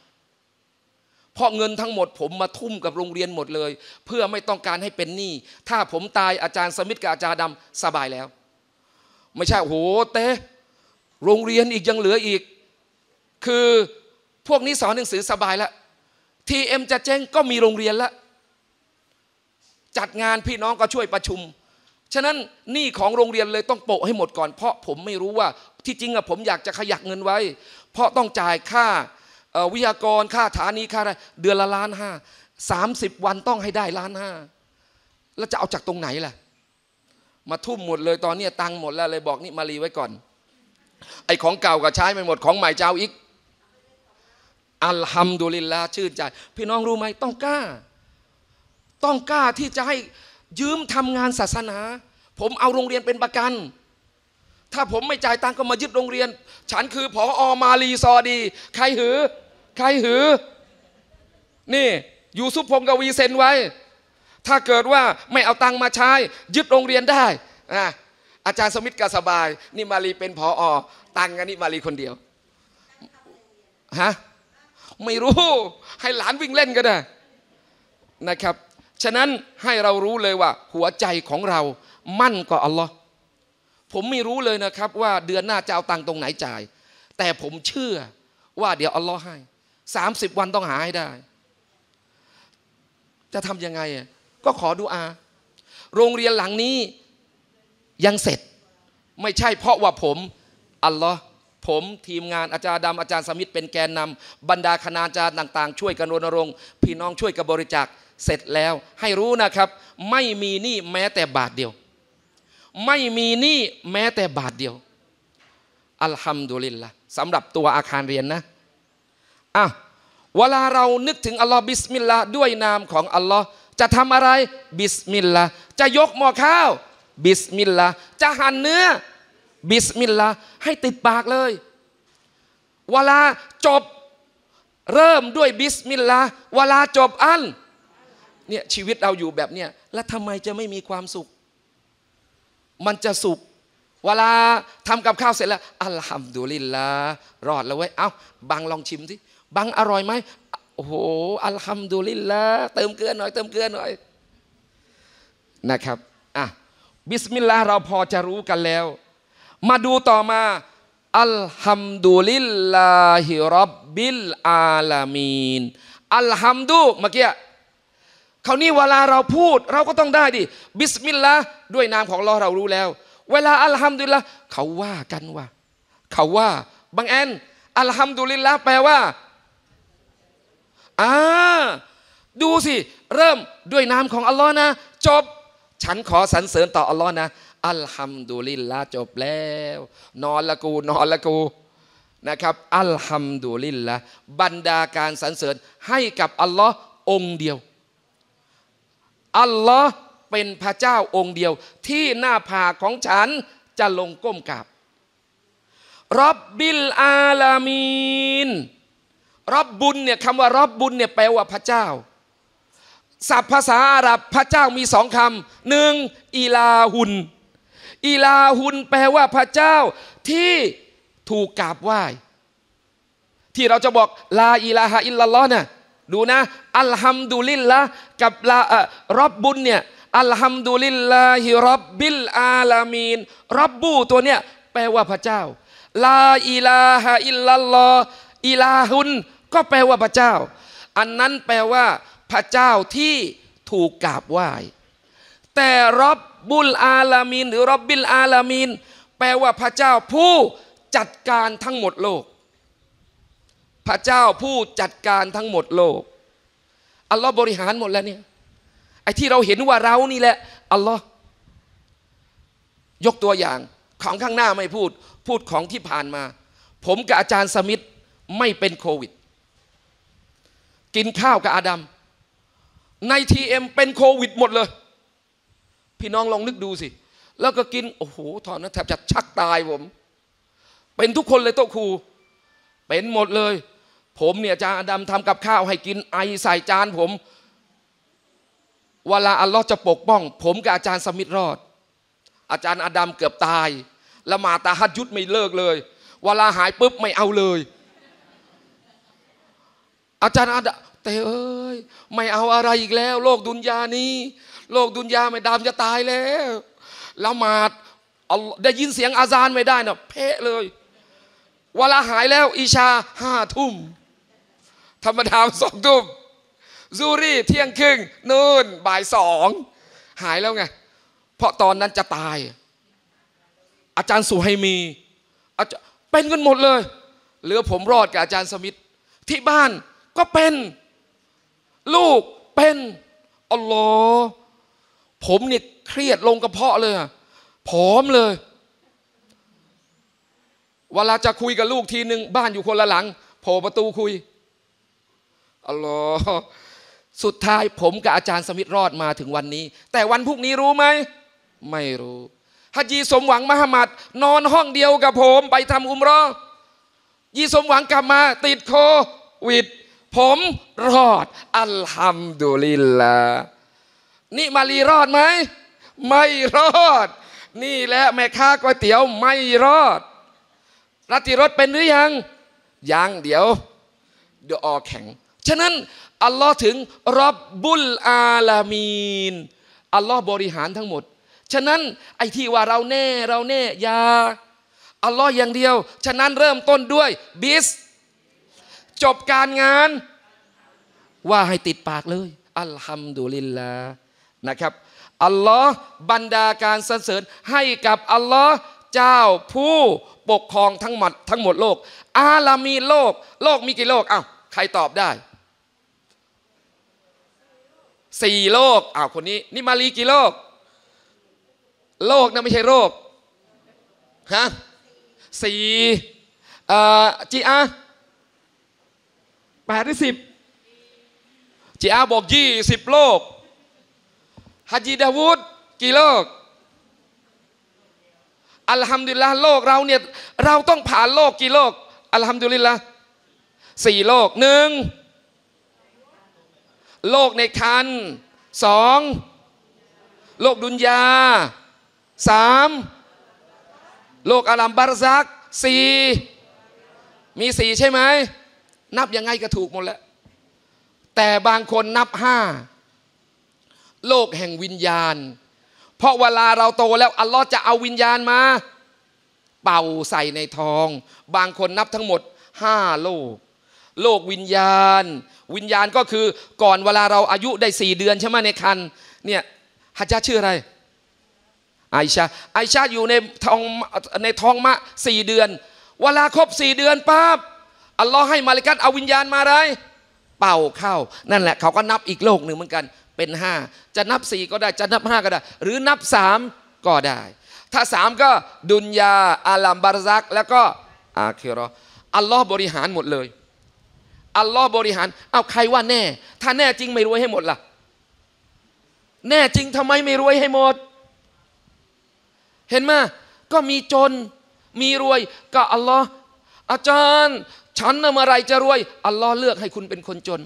เพราะเงินทั้งหมดผมมาทุ่มกับโรงเรียนหมดเลย เพื่อไม่ต้องการให้เป็นหนี้ ถ้าผมตายอาจารย์สมิธกับอาจารย์ดำ สบายแล้ว ไม่ใช่โหเตะโรงเรียนอีกยังเหลืออีก คือพวกนี้สอนหนังสือสบายแล้วทีเอ็มจะเจ้งก็มีโรงเรียนแล้วจัดงานพี่น้องก็ช่วยประชุมฉะนั้น หนี้ของโรงเรียนเลยต้องโปะให้หมดก่อน เพราะผมไม่รู้ว่า ที่จริงอะผมอยากจะขยักเงินไว้ เพราะต้องจ่ายค่าวิทยากรค่าฐานีค่าอะไรเดือนละล้านห้าสามสิบวันต้องให้ได้ล้านห้าแล้วจะเอาจากตรงไหนล่ะมาทุ่มหมดเลยตอนนี้ตังหมดแล้วเลยบอกนี่มารีไว้ก่อน ไอ้ของเก่าก็ใช้ไม่หมดของใหม่เจ้าอีกอัลฮัมดุลิลลาชื่นใจพี่น้องรู้ไหม ต้องกล้า ต้องกล้าที่จะให้ยืมทำงานศาสนา ผมเอาโรงเรียนเป็นประกัน ถ้าผมไม่จ่ายตังก็มายึดโรงเรียน ฉันคือผออมาลีซอดี ใครหือ ใครหือ นี่อยู่ซุปพงกวีเซ็นไว้ ถ้าเกิดว่าไม่เอาตังมาใช้ยึดโรงเรียนได้นะอาจารย์สมิทธ์กาสบายนี่มาลีเป็นผออตังกันนี่มาลีคนเดียวฮะไม่รู้ ให้หลานวิ่งเล่นก็ได้นะครับฉะนั้นให้เรารู้เลยว่า หัวใจของเรา มั่นกว่าอัลลอฮ์ผมไม่รู้เลยนะครับว่าเดือนหน้าจะเอาตังค์ตรงไหนจ่าย แต่ผมเชื่อว่าเดี๋ยวอัลลอฮ์ให้สสามิบวันต้องหาให้ได้ จะทำยังไง ก็ขอดูอา โรงเรียนหลังนี้ยังเสร็จ ไม่ใช่เพราะว่าผมอัลลอฮ์ผมทีมงานอาจารย์ดำอาจารย์สมิธเป็นแกนนำบรรดาคณาจารย์ต่างๆ ช่วยกันรณรงค์พี่น้องช่วยกันบริจาคเสร็จแล้วให้รู้นะครับ ไม่มีหนี้แม้แต่บาทเดียว ไม่มีหนี้แม้แต่บาทเดียว อัลฮัมดุลิลละสำหรับตัวอาคารเรียนนะ อ่ะเวลาเรานึกถึงอัลลอฮ์บิสมิลลาห์ด้วยนามของอัลลอฮ์จะทำอะไร บิสมิลลาห์จะยกหม้อข้าว บิสมิลลาห์จะหั่นเนื้อ บิสมิลลาห์ให้ติดปากเลย เวลาจบ เริ่มด้วยบิสมิลลาห์เวลาจบอันเนี่ยชีวิตเราอยู่แบบเนี้ยแล้วทำไมจะไม่มีความสุข มันจะสุขเวลาทำกับข้าวเสร็จแล้ว อัลฮัมดุลิลลา์รอดแล้วเว้ย เอา้าบังลองชิมสิบังอร่อยไหมโอ้โหอัลฮัมดุลิลลา์เติมเกลือหน่อย เติมเกลือหน่อยนะครับ อ่ะบิสมิลลาห์เราพอจะรู้กันแล้ว มาดูต่อมาอัลฮัมดุลิลลาฮิรับบิลอาลามีนอัลฮัมดุเมื่อกี้คราวนี้เวลาเราพูดเราก็ต้องได้ดิบิสมิลลาห์ด้วยนามของเราเรารู้แล้ว เวลาอัลฮัมดุลิลละเขาว่ากันว่า เขาว่า บางแอนอัลฮัมดุลิลละแปลว่าอ่า ดูสิ เริ่มด้วยนามของอัลลอฮ์นะจบ ฉันขอสรรเสริญต่ออัลลอฮ์นะ อัลฮัมดุลิลละจบแล้ว นอนละกู นอนละกูนะครับอัลฮัมดุลิลละบรรดาการสรรเสริญให้กับอัลลอฮ์องเดียวอัลลอฮ์เป็นพระเจ้าองค์เดียว ที่หน้าผากของฉัน จะลงก้มกราบรับบิลอาลามีนรับบุญเนี่ยคำว่ารับบุญเนี่ยแปลว่าพระเจ้า ศัพท์ภาษาอาหรับพระเจ้ามีสองคำหนึ่งอีลาหุนอีลาหุนแปลว่าพระเจ้า ที่ถูกกราบไหว้ที่เราจะบอกลาอีลาฮะอิลลัลลอฮ์เนี่ยดูนะอัลฮัมดุลิลละกับละรับบุญเนี่ยอัลฮัมดุลิลลาฮิรับบิลอาลามีนรับบูตัวเนี้ยแปลว่าพระเจ้าลาอิลาฮอิลลัลลออิลาฮุนก็แปลว่าพระเจ้า อันนั้นแปลว่าพระเจ้าที่ถูกกราบไหว้แต่รับบุลอาลามีนหรือรับบิลอาลามีนแปลว่าพระเจ้าผู้จัดการทั้งหมดโลกพระเจ้าผู้จัดการทั้งหมดโลก อัลลอฮ์บริหารหมดแล้วเนี่ย ไอ้ที่เราเห็นว่าเรานี่แหละ อัลลอฮ์ยกตัวอย่างของข้างหน้าไม่พูด พูดของที่ผ่านมา ผมกับอาจารย์สมิธไม่เป็นโควิด กินข้าวกับอาดัม ในทีเอ็มเป็นโควิดหมดเลย พี่น้องลองนึกดูสิ แล้วก็กินโอ้โหถอนนะแทบจะชักตายผม เป็นทุกคนเลยโต๊ะครู เป็นหมดเลยผมเนี่ยอาจารย์ดํทำกับข้าวให้กิน ไอใส่จานผมเวลาอัลลอฮ์จะปกป้อง ผมกับอาจารย์สมิธรอดอาจารย์อดัมเกือบตายละหมาตาฮัดยุดไม่เลิกเลย เวลาหายปุ๊บ ไม่เอาเลย อาจารย์อดัมแต่เอ้ยไม่เอาอะไรอีกแล้วโลกดุนยานี้ โลกดุนยาไม่ดามจะตายแล้วละหมาดได้ยินเสียงอาจารย์ไม่ได้นะเพะเลย เวลาหายแล้วอิชาห้าทุ่มธรรมดาสองทุ่มซูรี่เที่ยงครึ่งนู่นบ่ายสองหายแล้วไง เพราะตอนนั้นจะตาย อาจารย์สุไหมีอาจเป็นกันหมดเลย เหลือผมรอดกับอาจารย์สมิธที่บ้านก็เป็น ลูกเป็นอัลลอฮ์ผมเนี่ยเครียดลงกระเพาะเลยผอมเลย เวลาจะคุยกับลูกทีหนึ่งบ้านอยู่คนละหลังโผล่ประตูคุยอ๋ลอสุดท้ายผมกับอาจารย์สมิธรอดมาถึงวันนี้ แต่วันพรุ่งนี้รู้ไหม ไม่รู้ฮัจีสมหวังมหามัดนอนห้องเดียวกับผมไปทำอุมรอยีสมหวังกลับมาติดโควิด ผมรอด อัลฮัมดุลิลลานี่มาลีรอดไหม ไม่รอด นี่แหละแม่ค้าก๋วยเตี๋ยวไม่รอดรัติรถเป็นหรือยัง ยังเดี๋ยวเดี๋ยวออแข็งฉะนั้น อัลลอฮ์ถึงรับบุลอาลามีนอัลลอฮ์บริหารทั้งหมด ฉะนั้นไอ้ที่ว่าเราแน่เราแน่ยาอัลลอฮ์อย่างเดียว ฉะนั้นเริ่มต้นด้วยบิส จบการงาน ว่าให้ติดปากเลยอัลฮัมดุลิลลานะครับอัลลอฮ์บรรดาการสรรเสริญให้กับอัลลอฮ์เจ้าผู้ ปกครองทั้งหมดทั้งหมดโลก อาลามีโลก โลกมีกี่โลกอ้าวใครตอบได้สี่โลก อ้าว คนนี้ นี่มารีกี่โลก โลกนะไม่ใช่โรคฮะสี่อ่จีอาแปดหรือสิบจีอาบอกยี่สิบโลกฮัจีดาวุฒกี่โลก อัลฮัมดุลิลละโลกเราเนี่ย เราต้องผ่านโลกกี่โลก อัลฮัมดุลิลละสี่โลกหนึ่งโลกในคันสองโลกดุนยาสามโลกอาลัมบารซักสี่มีสี่ใช่ไหม นับยังไงก็ถูกหมดแล้ว แต่บางคนนับห้าโลกแห่งวิญญาณ เพราะเวลาเราโตแล้ว อัลลอฮ์จะเอาวิญญาณมา เป่าใส่ในทอง บางคนนับทั้งหมดห้าโลกโลกวิญญาณวิญญาณก็คือก่อนเวลาเราอายุได้สี่เดือนใช่ไหมในคันเนี่ยฮัจจาชื่ออะไร ไอชาไอชาอยู่ในท้องในท้องมะสี่เดือน เวลาครบสี่เดือนปั๊บอัลลอฮ์ให้มาลิกัตเอาวิญญาณมาอะไรเป่าเข้า นั่นแหละเขาก็นับอีกโลกหนึ่งเหมือนกันเป็นห้าจะนับสี่ก็ได้จะนับห้าก็ได้ หรือนับสามก็ได้ ถ้าสามก็ดุนยาอาลัมบารซัก แล้วก็อาคิรออัลลอฮ์บริหารหมดเลยอัลลอฮ์บริหาร เอาใครว่าแน่ ถ้าแน่จริงไม่รวยให้หมดล่ะแน่จริงทำไมไม่รวยให้หมด เห็นไหมก็มีจนมีรวย ก็อัลลอฮ์อาจารย์ ฉันเมอะไรจะรวยอัลลอฮ์เลือกให้คุณเป็นคนจน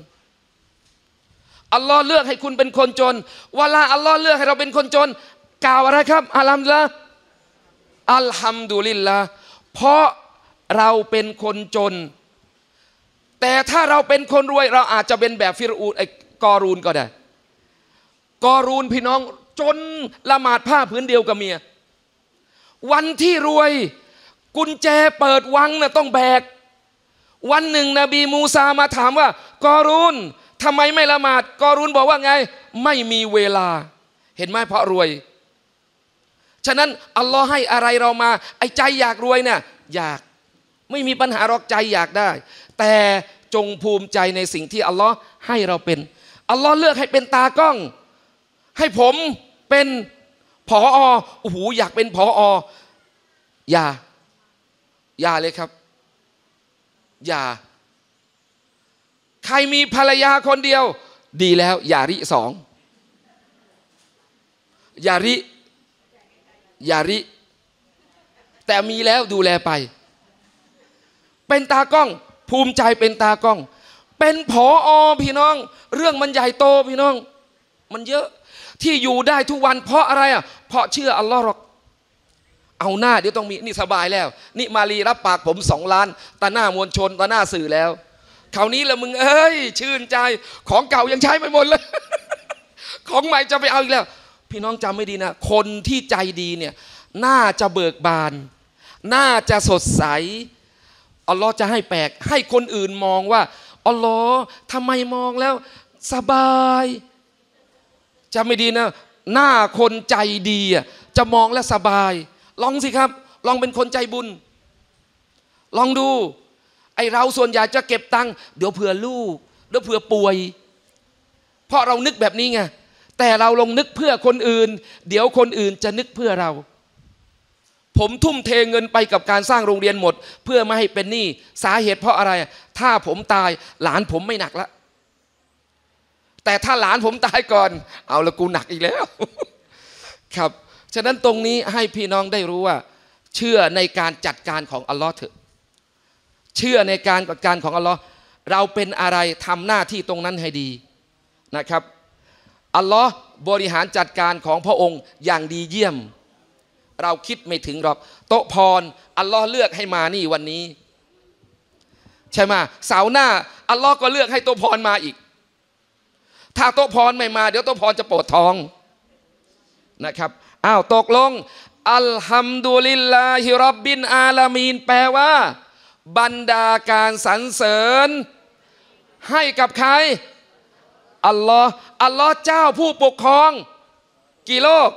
อัลลอฮ์เลือกให้คุณเป็นคนจนเวลาอัลลอฮ์เลือกให้เราเป็นคนจน กล่าวอะไรครับอัลฮัมดุลิลอัลฮัมดุลิลละเพราะเราเป็นคนจนแต่ถ้าเราเป็นคนรวยเราอาจจะเป็นแบบฟิรูนไอ้กอรูนก็ได้ กอรูนพี่น้องจนละหมาดผ้าพื้นเดียวกับเมีย วันที่รวยกุญแจเปิดวังนะ่ะต้องแบก วันหนึ่งนบีมูซามาถามว่า กอรูนทำไมไม่ละหมาดกอรูนบอกว่าไง ไม่มีเวลา เห็นไหมเพราะรวย ฉะนั้น อัลลอฮ์ให้อะไรเรามา ไอ้ใจอยากรวยเนี่ยอยากไม่มีปัญหาหรอกใจอยากได้แต่จงภูมิใจในสิ่งที่อัลลอฮ์ให้เราเป็น อัลลอฮ์เลือกให้เป็นตากล้อง ให้ผมเป็น ผอโอ้โห อยากเป็นผออย่า อย่าเลยครับ อย่า ใครมีภรรยาคนเดียว ดีแล้วอย่าริสองอย่าริอย่าริ แต่มีแล้วดูแลไป เป็นตากล้องภูมิใจเป็นตากล้อง เป็นผออพี่น้อง เรื่องมันใหญ่โตพี่น้อง มันเยอะที่อยู่ได้ทุกวัน เพราะอะไรอ่ะเพราะเชื่ออัลลอฮ์หรอกเอาหน้า เดี๋ยวต้องมีนี่ สบายแล้ว นี่มาลีรับปากผมสองล้านตาหน้ามวลชนตาหน้า สื่อแล้วคราวนี้ละมึงเอ้ย ชื่นใจของเก่ายังใช้ไม่หมดเลย ของใหม่จะไปเอาอีกแล้ว พี่น้องจำไม่ดีนะคนที่ใจดีเนี่ยน่าจะเบิกบาน น่าจะสดใสอัลลอฮ์จะให้แปลกให้คนอื่นมองว่าอัลลอฮ์ทำไมมองแล้ว สบาย จะไม่ดีนะ หน้าคนใจดีจะมองแล้วสบาย ลองสิครับ ลองเป็นคนใจบุญ ลองดู ไอเราส่วนใหญ่จะเก็บตังค์เดี๋ยวเผื่อลูกเดี๋ยวเผื่อป่วย เพราะเรานึกแบบนี้ไงแต่เราลงนึกเพื่อคนอื่น เดี๋ยวคนอื่นจะนึกเพื่อเราผมทุ่มเทเงินไปกับการสร้างโรงเรียนหมด เพื่อไม่ให้เป็นหนี้สาเหตุเพราะอะไร ถ้าผมตายหลานผมไม่หนักละ แต่ถ้าหลานผมตายก่อน เอาละกูหนักอีกแล้วครับฉะนั้นตรงนี้ให้พี่น้องได้รู้ว่า เชื่อในการจัดการของอัลลอฮ์เถอะเชื่อในการจัดการของอัลลอฮ์เราเป็นอะไรทำหน้าที่ตรงนั้นให้ดีนะครับอัลลอฮ์บริหารจัดการของพระองค์อย่างดีเยี่ยมเราคิดไม่ถึงหรอกโตพร อัลลอฮ์เลือกให้มานี่วันนี้ ใช่ไหมเสาหน้า อัลลอฮ์ก็เลือกให้โตพรมาอีก ถ้าโตพรไม่มา เดี๋ยวโตพรจะปวดท้องนะครับ อ้าว ตกลงอัลฮัมดุลิลลาฮิรับบินอาลามีน แปลว่า บรรดาการสรรเสริญ ให้กับใคร อัลลอฮ์อัลลอฮ์เจ้าผู้ปกครอง กี่โลก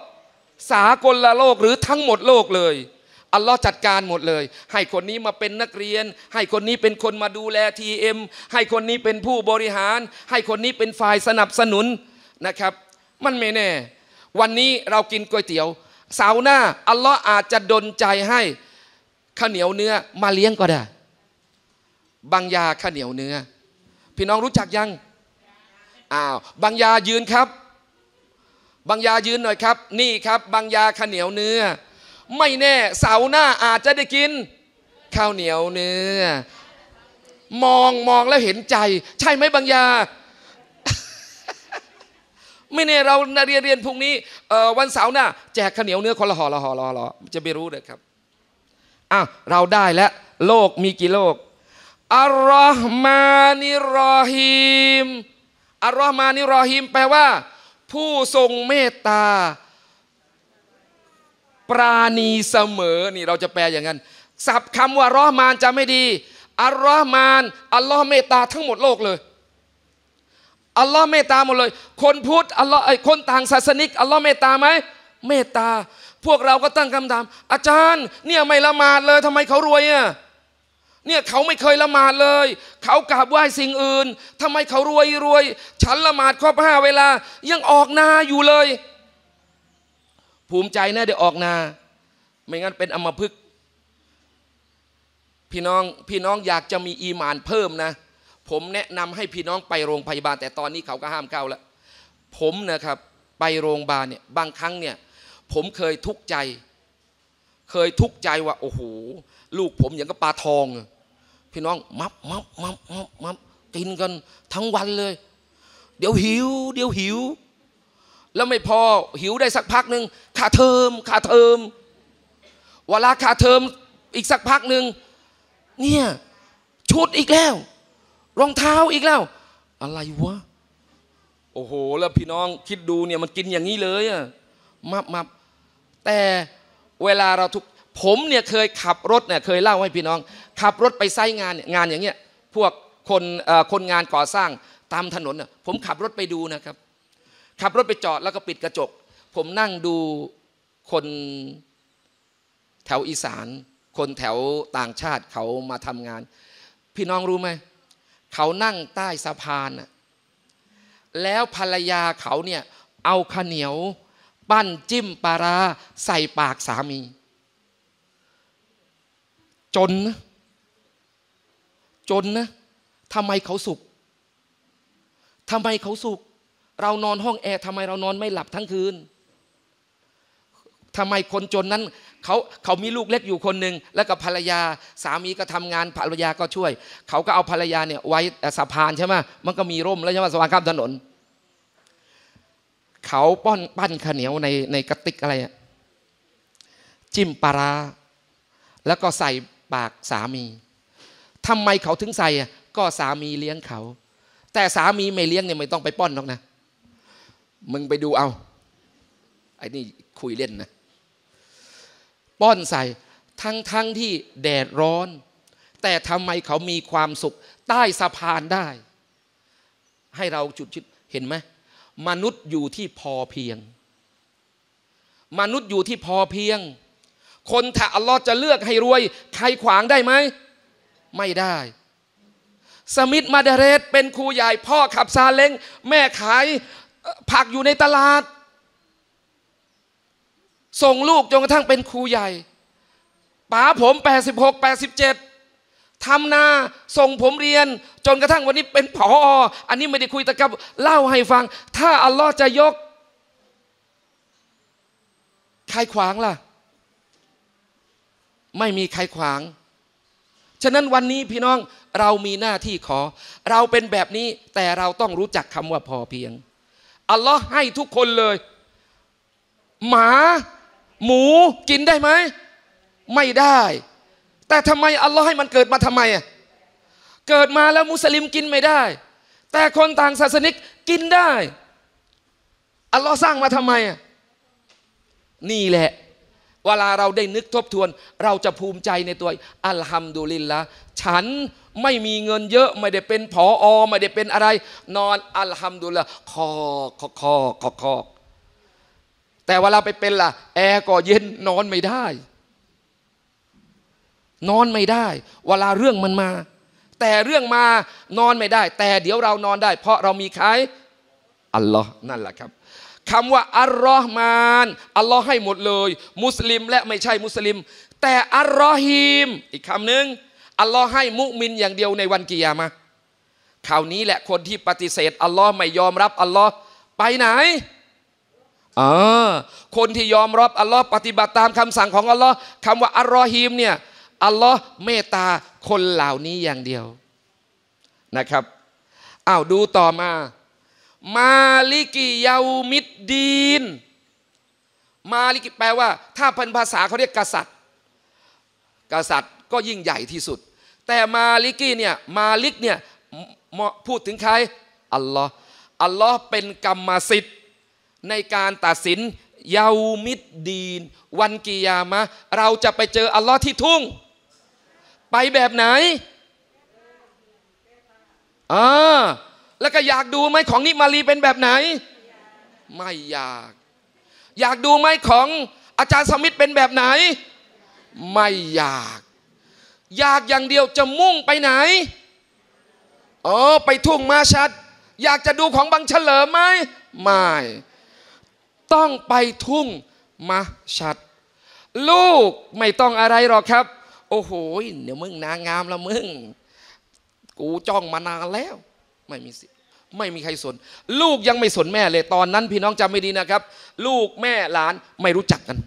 สากลละโลกหรือทั้งหมดโลกเลยอัลลอฮ์จัดการหมดเลย ให้คนนี้มาเป็นนักเรียน ให้คนนี้เป็นคนมาดูแลทีเอ็มให้คนนี้เป็นผู้บริหาร ให้คนนี้เป็นฝ่ายสนับสนุนนะครับ มันไม่แน่ วันนี้เรากินก๋วยเตี๋ยวเสาหน้าอัลลอฮ์อาจจะดนใจให้ข้าวเหนียวเนื้อมาเลี้ยงก็ได้บางยาข้าวเหนียวเนื้อพี่น้องรู้จักยังอ้าวบางยายืนครับบางยายืนหน่อยครับ นี่ครับบางยาข้าวเหนียวเนื้อ ไม่แน่เสาหน้าอาจจะได้กิน ข้าวเหนียวเนื้อ มองมองแล้วเห็นใจ ใช่ไหมบางยา ไม่แน่เราเรียนเรียนพรุ่งนี้วันเสาร์หน้า แจกข้าวเหนียวเนื้อคนละห่อละห่อละห่อจะไม่รู้เลยครับอ้าวเราได้แล้วโลกมีกี่โลกอัลลอฮ์มานิรอฮิมอัลลอฮ์มานิรอฮิมแปลว่าผู้ทรงเมตตา ปราณีเสมอ นี่เราจะแปลอย่างนั้นสับคำว่ารอมานจะไม่ดีอัลลอฮ์มานอัลลอฮ์เมตตาทั้งหมดโลกเลยอัลลอฮ์เมตตาหมดเลย คนพุทธอัลลอฮ์ไอคนต่างศาสนิกอัลลอฮ์เมตตาไหมเมตตา พวกเราก็ตั้งคำถาม อาจารย์ เนี่ยไม่ละหมาดเลยทำไมเขารวยอ่ะเนี่ยเขาไม่เคยละหมาดเลย เขากราบไหว้สิ่งอื่น ทำไมเขารวยรวยฉันละหมาดครอบห้าเวลา ยังออกนาอยู่เลย ภูมิใจแน่เดี๋ยวออกนา ไม่งั้นเป็นอมพึกพี่น้องพี่น้องอยากจะมีอีมานเพิ่มนะ ผมแนะนำให้พี่น้องไปโรงพยาบาลแต่ตอนนี้เขาก็ห้ามเข้าแล้ว ผมนะครับไปโรงพยาบาลเนี่ยบางครั้งเนี่ยผมเคยทุกข์ใจ เคยทุกข์ใจว่าโอ้โหลูกผมอย่างกับปลาทอง พี่น้อง มับมับมับมับมับกินกันทั้งวันเลย เดี๋ยวหิวเดี๋ยวหิว แล้วไม่พอหิวได้สักพักหนึ่งขาเทอมขาเทอมเวลาขาเทอมอีกสักพักหนึ่งเนี่ย ชุดอีกแล้วรองเท้าอีกแล้ว อะไรวะโอ้โห แล้วพี่น้องคิดดูเนี่ย มันกินอย่างนี้เลยอะมับมับแต่เวลาเราทุกผมเนี่ยเคยขับรถเนี่ยเคยเล่าให้พี่น้อง ขับรถไปไซงานงานอย่างเงี้ยพวกคนคนงานก่อสร้างตามถนนน่ยผมขับรถไปดูนะครับ ขับรถไปจอดแล้วก็ปิดกระจก ผมนั่งดูคนแถวอีสาน คนแถวต่างชาติเขามาทำงาน พี่น้องรู้ไหมเขานั่งใต้สะพานแล้วภรรยาเขาเนี่ยเอาข้าวเหนียวปั้นจิ้มปลาราใส่ปากสามีจนนะจนนะทำไมเขาสุขทำไมเขาสุข เรานอนห้องแอร์ทำไมเรานอนไม่หลับทั้งคืนทำไมคนจนนั้นเขาเขามีลูกเล็กอยู่คนหนึ่งแล้วกับภรรยา สามีก็ทำงานภรรยาก็ช่วย เขาก็เอาภรรยาเนี่ยไว้สะพานใช่ไหมมันก็มีร่ม แล้วใช่ไหมสะพานข้ามถนนเขาป้อนปั้นข้าวเหนียวในในกระติกอะไรจิ้มปลาแล้วก็ใส่ปาก สามี ทำไมเขาถึงใส่ก็สามีเลี้ยงเขา แต่สามีไม่เลี้ยงเนี่ย ไม่ต้องไปป้อนหรอกนะ มึงไปดูเอาไอ้นี่คุยเล่นนะ ป้อนใส่ทั้งทั้งที่แดดร้อน แต่ทำไมเขามีความสุข ใต้สะพานได้ ให้เราจุดชิดเห็นไหมมนุษย์อยู่ที่พอเพียง มนุษย์อยู่ที่พอเพียงคนถ้าอัลลอฮ์จะเลือกให้รวย ใครขวางได้ไหม ไม่ได้ สมิธมาเดเรสเป็นครูใหญ่ พ่อขับซาเล้งแม่ขายผักอยู่ในตลาด ส่งลูกจนกระทั่งเป็นครูใหญ่ป๋าผม86 87 ทำนา ส่งผมเรียน จนกระทั่งวันนี้เป็นผอออันนี้ไม่ได้คุยแต่กับเล่าให้ฟัง ถ้าอัลลอฮ์จะยก ใครขวางล่ะไม่มีใครขวาง ฉะนั้นวันนี้พี่น้องเรามีหน้าที่ขอ เราเป็นแบบนี้ แต่เราต้องรู้จักคำว่าพอเพียง อัลลอฮ์ให้ทุกคนเลย หมา หมูกินได้ไหมไม่ได้ แต่ทำไม อัลลอฮ์ให้มันเกิดมาทำไมเกิดมาแล้วมุสลิมกินไม่ได้ แต่คนต่างศาสนิกกินได้อัลลอฮ์สร้างมาทำไมนี่แหละเวลาเราได้นึกทบทวน เราจะภูมิใจในตัว อัลฮัมดุลิลละ ฉันไม่มีเงินเยอะไม่ได้เป็นผออไม่ได้เป็นอะไร นอน อัลฮัมดุลิลละคอคอคอคอคอ แต่เวลาไปเป็นล่ะแอร์ก็เย็น นอนไม่ได้ นอนไม่ได้ เวลาเรื่องมันมา แต่เรื่องมานอนไม่ได้ แต่เดี๋ยวเรานอนได้ เพราะเรามีใคร อัลลอฮ์นั่นแหละครับคำว่าอัลลอฮ์มาน อัลลอฮ์ให้หมดเลย มุสลิมและไม่ใช่มุสลิม แต่อัลลอฮิมอีกคำหนึ่งอัลลอฮ์ให้มุมินอย่างเดียวในวันกิยามะคราวนี้แหละคนที่ปฏิเสธ อัลลอฮ์ไม่ยอมรับ อัลลอฮ์ไปไหนอ๋อคนที่ยอมรับอัลลอฮ์ปฏิบัติตามคำสั่งของอัลลอฮ์คำว่าอัลลอฮีมเนี่ย อัลลอฮ์เมตตา คนเหล่านี้อย่างเดียวนะครับอ้าวดูต่อมามาลิกิยาวมิดดีน มาลิกิแปลว่า ถ้าเป็นภาษาเขาเรียกกษัตริย์ กษัตริย์ก็ยิ่งใหญ่ที่สุด แต่มาลิกีเนี่ยมาลิกเนี่ยพูดถึงใครอัลลอฮ์อัลลอฮ์เป็นกรรมสิทธิ์ในการตัดสินเยาวมิดดีนวันกิยามะเราจะไปเจออัลลอฮ์ที่ทุ่ง ไปแบบไหนอ่าแล้วก็อยากดูไหมของนิมารีเป็นแบบไหน ไม่อยาก อยากดูไหมของอาจารย์สมิธเป็นแบบไหน ไม่อยาก อยากอย่างเดียวจะมุ่งไปไหนอ๋อไปทุ่งมาชัดอยากจะดูของบังเฉลิมไหมไม่ ต้องไปทุ่งมาชัด ลูกไม่ต้องอะไรหรอกครับ โอ้โหเดี๋ยวมึงนางงามละมึงกูจ้องมานานแล้วไม่มีสิทธิ์ไม่มีใครสน ลูกยังไม่สนแม่เลยตอนนั้นพี่น้องจำไม่ดีนะครับ ลูกแม่หลานไม่รู้จักกัน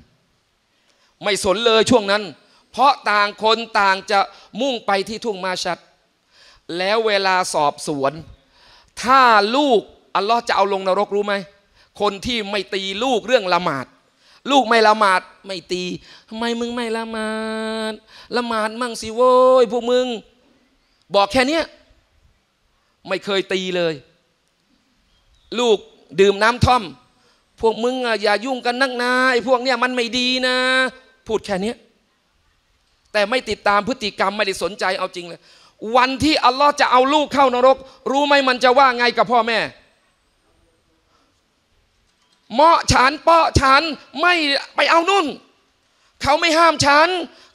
ไม่สนเลยช่วงนั้น เพราะต่างคนต่างจะมุ่งไปที่ทุ่งมาชัด แล้วเวลาสอบสวน ถ้าลูกอัลลอฮ์จะเอาลงนรกรู้ไหม คนที่ไม่ตีลูกเรื่องละหมาด ลูกไม่ละหมาดไม่ตีทำไมมึงไม่ละหมาด ละหมาดมั่งสิโว้ยพวก มึง บอกแค่เนี้ยไม่เคยตีเลย ลูกดื่มน้ำท่อม พวกมึงอย่ายุ่งกันนักนะไอ้พวกเนี้ยมันไม่ดีนะ พูดแค่นี้แต่ไม่ติดตามพฤติกรรมไม่ได้สนใจเอาจริงเลย วันที่อัลลอฮ์จะเอาลูกเข้านรก รู้ไหมมันจะว่าไงกับพ่อแม่เหมาะฉันเปาะฉันไม่ไปเอานุ่นเขาไม่ห้ามฉัน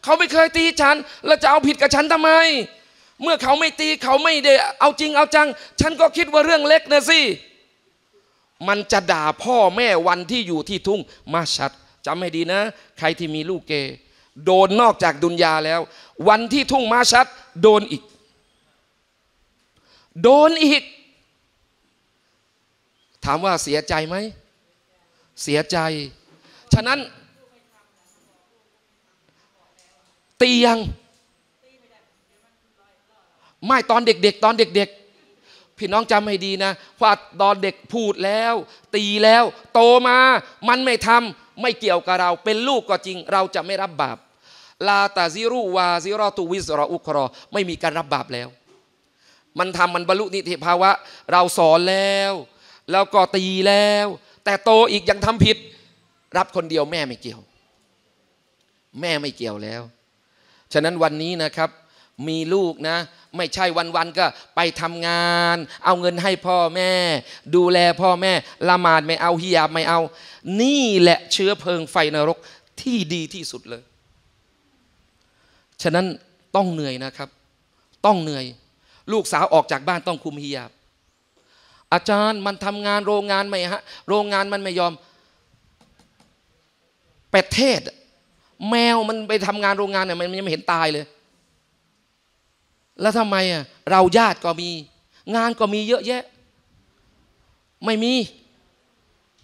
เขาไม่เคยตีฉัน แล้วจะเอาผิดกับฉันทำไมเมื่อเขาไม่ตีเขาไม่ได้เอาจริงเอาจัง ฉันก็คิดว่าเรื่องเล็กนะสิมันจะด่าพ่อแม่วันที่อยู่ที่ทุ่งมาชัดจำให้ดีนะ ใครที่มีลูกเก โดนนอกจากดุนยาแล้ว วันที่ทุ่งมาชัด โดนอีก โดนอีก ถามว่าเสียใจไหมเสียใจ ฉะนั้นตียังไม่ตอนเด็กๆตอนเด็กๆพี่น้องจำให้ดีนะ ว่าตอนเด็กพูดแล้ว ตีแล้ว โตมา มันไม่ทำไม่เกี่ยวกับเรา เป็นลูกก็จริง เราจะไม่รับบาปลาตาซิรุวาซิรอตุวิสรออุครอไม่มีการรับบาปแล้ว มันทำมันบรรลุนิติภาวะเราสอนแล้ว แล้วก็ตีแล้ว แต่โตอีกยังทำผิด รับคนเดียวแม่ไม่เกี่ยว แม่ไม่เกี่ยวแล้ว ฉะนั้นวันนี้นะครับ มีลูกนะไม่ใช่วันๆก็ไปทำงาน เอาเงินให้พ่อแม่ ดูแลพ่อแม่ละหมาดไม่เอาฮิยาบไม่เอา นี่แหละเชื้อเพลิงไฟนรกที่ดีที่สุดเลย ฉะนั้นต้องเหนื่อยนะครับ ต้องเหนื่อย ลูกสาวออกจากบ้านต้องคุมฮิยาบอาจารย์มันทำงานโรงงานไม่ฮะโรงงานมันไม่ยอมประเทศ แมวมันไปทำงานโรงงานเนี่ยมันยังไม่เห็นตายเลยแล้วทำไมอ่ะเราญาติก็มี งานก็มีเยอะแยะ ไม่มี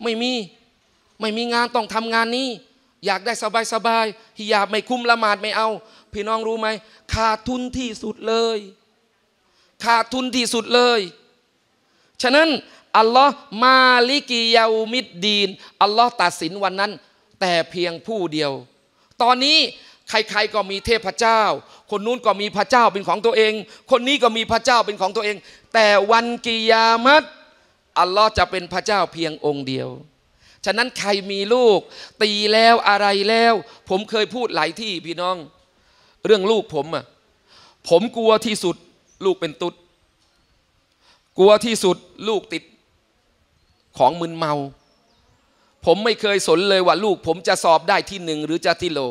ไม่มี ไม่มีงานต้องทำงานนี้ อยากได้สบายสบายฮิยาไม่คุ้มละหมาดไม่เอา พี่น้องรู้ไหม ขาดทุนที่สุดเลย ขาดทุนที่สุดเลย ฉะนั้นอัลลอฮ์มาลิกิยามิดดีนอัลลอฮ์ตัดสินวันนั้น แต่เพียงผู้เดียว ตอนนี้ใครๆก็มีเทพเจ้าคนนู้นก็มีพระเจ้าเป็นของตัวเอง คนนี้ก็มีพระเจ้าเป็นของตัวเอง แต่วันกิยามัตอัลลอฮ์จะเป็นพระเจ้าเพียงองค์เดียว ฉะนั้นใครมีลูก ตีแล้วอะไรแล้ว ผมเคยพูดหลายที่พี่น้อง เรื่องลูกผมอะ ผมกลัวที่สุดลูกเป็นตุ๊ด กลัวที่สุดลูกติดของมึนเมา ผมไม่เคยสนเลยว่าลูกผมจะสอบได้ที่หนึ่งหรือจะที่โล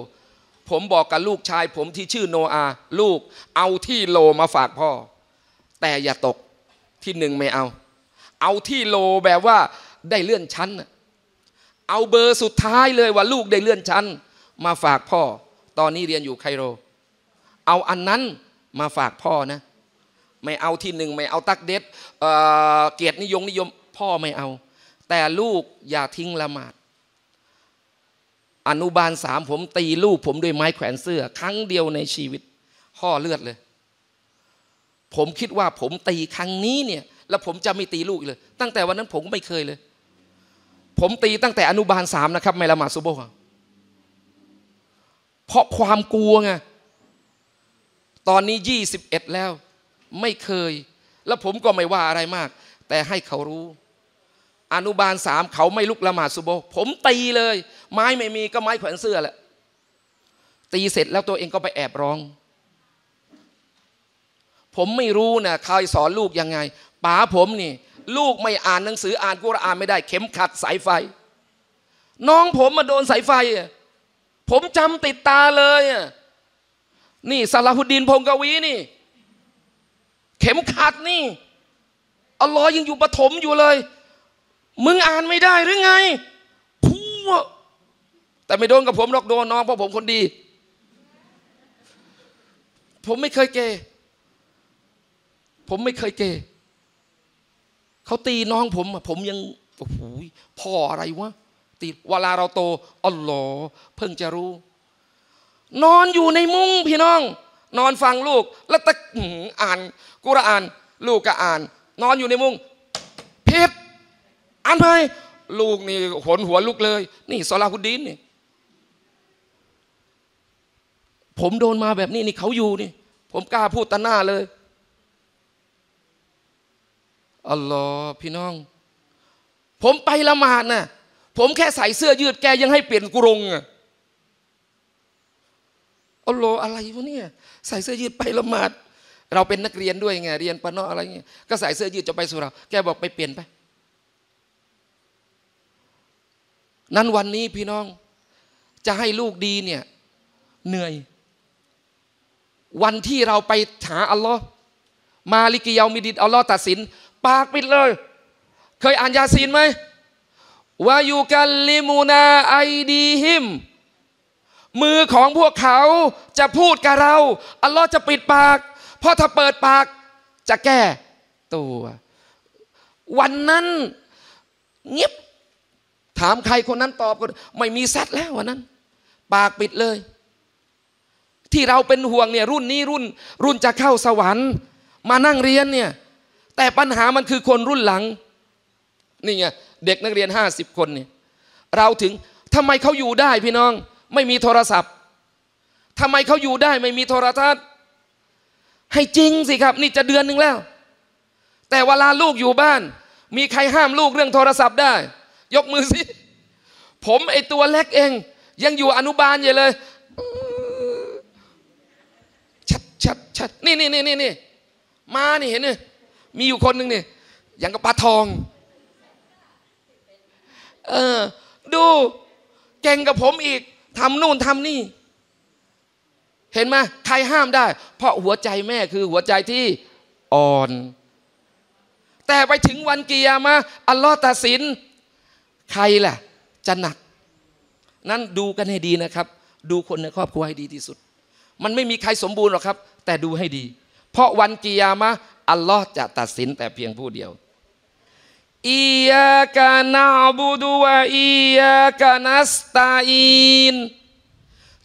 ผมบอกกับลูกชาย ผมที่ชื่อโนอาลูกเอาที่โลมาฝากพ่อ แต่อย่าตกที่หนึ่งไม่เอา เอาที่โลแบบว่าได้เลื่อนชั้น เอาเบอร์สุดท้ายเลยว่าลูกได้เลื่อนชั้น มาฝากพ่อ ตอนนี้เรียนอยู่ไคโร เอาอันนั้นมาฝากพ่อนะ ไม่เอาที่หนึ่งไม่เอาตักเด็ดเเกียรตินิยมนิยมพ่อไม่เอา แต่ลูกอย่าทิ้งละหมาดอนุบาลสามผมตีลูกผมด้วยไม้แขวนเสื้อ ครั้งเดียวในชีวิตห่อเลือดเลย ผมคิดว่าผมตีครั้งนี้เนี่ย แล้วผมจะไม่ตีลูกเลย ตั้งแต่วันนั้นผมไม่เคยเลย ผมตีตั้งแต่อนุบาลสามนะครับไม่ละหมาดซุโบะเพราะความกลัวไงตอนนี้ยี่สิบเอ็ดแล้ว ไม่เคย แล้วผมก็ไม่ว่าอะไรมาก แต่ให้เขารู้อนุบาลสามเขาไม่ลุกละหมาดซุโบผมตีเลย ไม้ไม่มีก็ไม้แขวนเสื้อแหละ ตีเสร็จแล้วตัวเองก็ไปแอบร้อง ผมไม่รู้นะใครสอนลูกยังไง ป๋าผมนี่ ลูกไม่อ่านหนังสืออ่านกุรอานไม่ได้ เข็มขัดสายไฟ น้องผมมาโดนสายไฟ ผมจำติดตาเลย นี่ซาลาฮุดดินพงกวีนี่ เข็มขัดนี่อัลลอฮ์ยังอยู่ปฐมอยู่เลยมึงอ่านไม่ได้หรือไงพวแต่ไม่โดนกับผมหรอกโดนน้องเพราะผมคนดี ผมไม่เคยเกย์ผมไม่เคยเกย์เขาตีน้องผมผมยัง โอ้โหพ่ออะไรวะ ตีเวลาเราโตอ๋อหลอเพิ่งจะรู้ นอนอยู่ในมุ้งพี่น้อง นอนฟังลูก แล้วตะอ่าน กุรอานลูกก็อ่าน นอนอยู่ในมุ้งอันไนลูกนี่หนหัวลุกเลย นี่ซอลาฮุดดีนนี่ผมโดนมาแบบนี้นี่เขาอยู่นี่ผมกล้าพูดตะหน้าเลยอัลลอฮ์พี่น้อง ผมไปละหมาดนะ่ะผมแค่ใส่เสื้อยืด แกยังให้เปลี่ยนกรงอะอัลลอฮ์อะไรวะเนี่ยใส่เสื้อยืดไปละหมาดเราเป็นนักเรียนด้วยไงเรียนปะนอะไรเงี้ยก็ใส่เสื้อยืดจะไปสุราแกบอกไปเปลี่ยนไปนั้นวันนี้พี่น้องจะให้ลูกดีเนี่ย เหนื่อย วันที่เราไปหาอัลลอฮ์มาลิกิยามิดิดอัลลอฮ์ตัดสิน ปากปิดเลย เคยอ่านยาซีนไหมวายูกัลลิมูนาไอดีหิม มือของพวกเขาจะพูดกับเราอัลลอฮ์จะปิดปากเพราะถ้าเปิดปาก จะแก้ ตัว วันนั้นเงียบถามใครคนนั้นตอบก็ไม่มีแซดแล้ววันนั้นปากปิดเลย ที่เราเป็นห่วงเนี่ยรุ่นนี้รุ่น รุ่นจะเข้าสวรรค์ มานั่งเรียนเนี่ยแต่ปัญหามันคือคนรุ่นหลังนี่ไงเด็กนักเรียน50คนเนี่ยเราถึงทำไมเขาอยู่ได้พี่น้อง ไม่มีโทรศัพท์ ทำไมเขาอยู่ได้ ไม่มีโทรทัศน์ให้จริงสิครับ นี่จะเดือนหนึ่งแล้ว แต่เวลาลูกอยู่บ้าน มีใครห้ามลูกเรื่องโทรศัพท์ได้ยกมือสิ ผม ไอตัวเล็กเอง ยังอยู่อนุบาลอยู่เลยชัดชัดชัดนี่นี่นี่นี่นี่มานี่เห็นนี่มีอยู่คนหนึ่งนี่อย่างกับปลาทอง เออดู เก่งกับผมอีกทำนู่นทำนี่ เห็นไหมใครห้ามได้ เพราะหัวใจแม่คือหัวใจที่อ่อน แต่ไปถึงวันเกียร์มาอัลลอฮ์ตัดสินใครล่ะจะหนัก นั้นดูกันให้ดีนะครับ ดูคนในครอบครัวให้ดีที่สุด มันไม่มีใครสมบูรณ์หรอกครับ แต่ดูให้ดี เพราะวันกิยามะอัลลอฮ์จะตัดสิน แต่เพียงผู้เดียวอียะกานาบูดูวะอียะกานัสตาอิน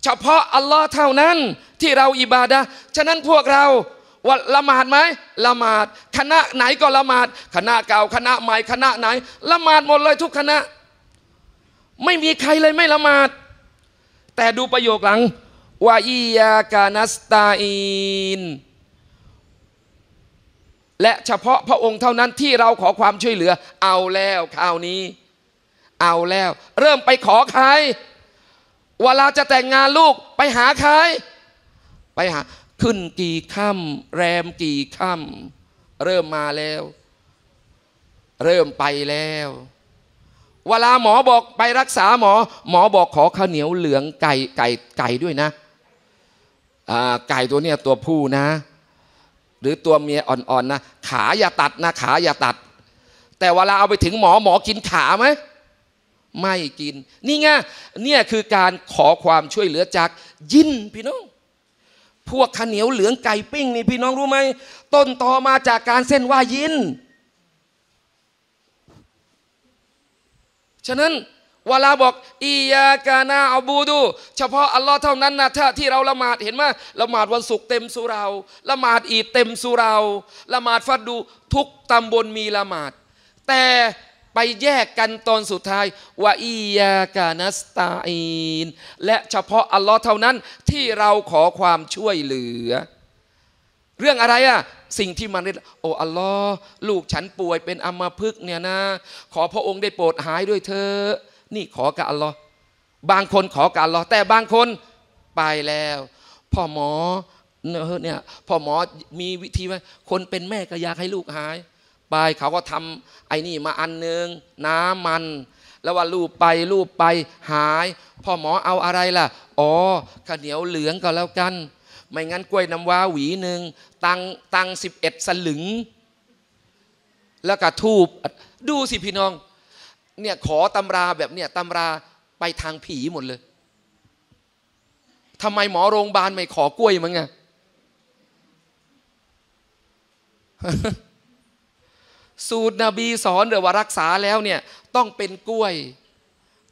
เฉพาะอัลลอฮ์เท่านั้นที่เราอิบาดะฉะนั้นพวกเราวัดละหมาดไหมละหมาดคณะไหนก็ละหมาดคณะเก่าคณะใหม่คณะไหนละหมาดหมดเลยทุกคณะไม่มีใครเลยไม่ละหมาดแต่ดูประโยคหลังวาอียากานัสตาอินและเฉพาะพระองค์เท่านั้นที่เราขอความช่วยเหลือ เอาแล้วคราวนี้ เอาแล้ว เริ่มไปขอใคร เวลาจะแต่งงานลูกไปหาใคร ไปหา ขึ้นกี่ค่ำ แรมกี่ค่ำ เริ่มมาแล้ว เริ่มไปแล้วเวลาหมอบอกไปรักษาหมอ หมอบอกขอข้าวเหนียวเหลืองไก่ไก่ไก่ด้วยนะไก่ตัวเนี้ยตัวผู้นะ หรือตัวเมียอ่อนๆนะขาอย่าตัดนะขาอย่าตัด แต่เวลาเอาไปถึงหมอหมอกินขาไหมไม่กิน นี่ไงเนี่ยคือการขอความช่วยเหลือจากยินพี่น้อง พวกข้าวเหนียวเหลืองไก่ปิ้งนี่พี่น้องรู้ไหมต้นตอมาจากการเส้นว่ายินฉะนั้นเวลาบอกอียากานาอับูดู เฉพาะอัลลอฮ์เท่านั้นนะถ้าที่เราละหมาดเห็นไหมละหมาดวันศุกร์เต็มสุราละหมาดอีดเต็มสุราละหมาดฟัดดู ทุกตำบลมีละหมาด แต่ไปแยกกันตอนสุดท้ายว่าอียากานาสตาอินและเฉพาะอัลลอฮ์เท่านั้นที่เราขอความช่วยเหลือเรื่องอะไรอะสิ่งที่มันโอ้อัลลอฮ์ลูกฉันป่วยเป็นอัมพฤกษ์เนี่ยนะ ขอพระองค์ได้โปรดหายด้วยเธอนี่ขอกับอัลลอฮ์บางคนขอกับอัลลอฮ์แต่บางคนไปแล้ว พ่อหมอเนี่ยพ่อหมอมีวิธีไหมคนเป็นแม่ก็อยากให้ลูกหาย ไปเขาก็ทำไอ้นี่มาอันนึงน้ำมัน แล้วว่าลูบไปลูบไปหาย พ่อหมอเอาอะไรล่ะ อ๋อข้าวเหนียวเหลืองก็แล้วกันไม่งั้นกล้วยน้ำว้าหวีหนึ่งตังตังสิบเอ็ดสลึง แล้วก็ทูบดูสิพี่น้องเนี่ยขอตำราแบบเนี่ยตำราไปทางผีหมดเลยทำไมหมอโรงพยาบาลไม่ขอกล้วยมั้งอะสูตรนบีสอนเดี๋ยวว่ารักษาแล้วเนี่ย ต้องเป็นกล้วย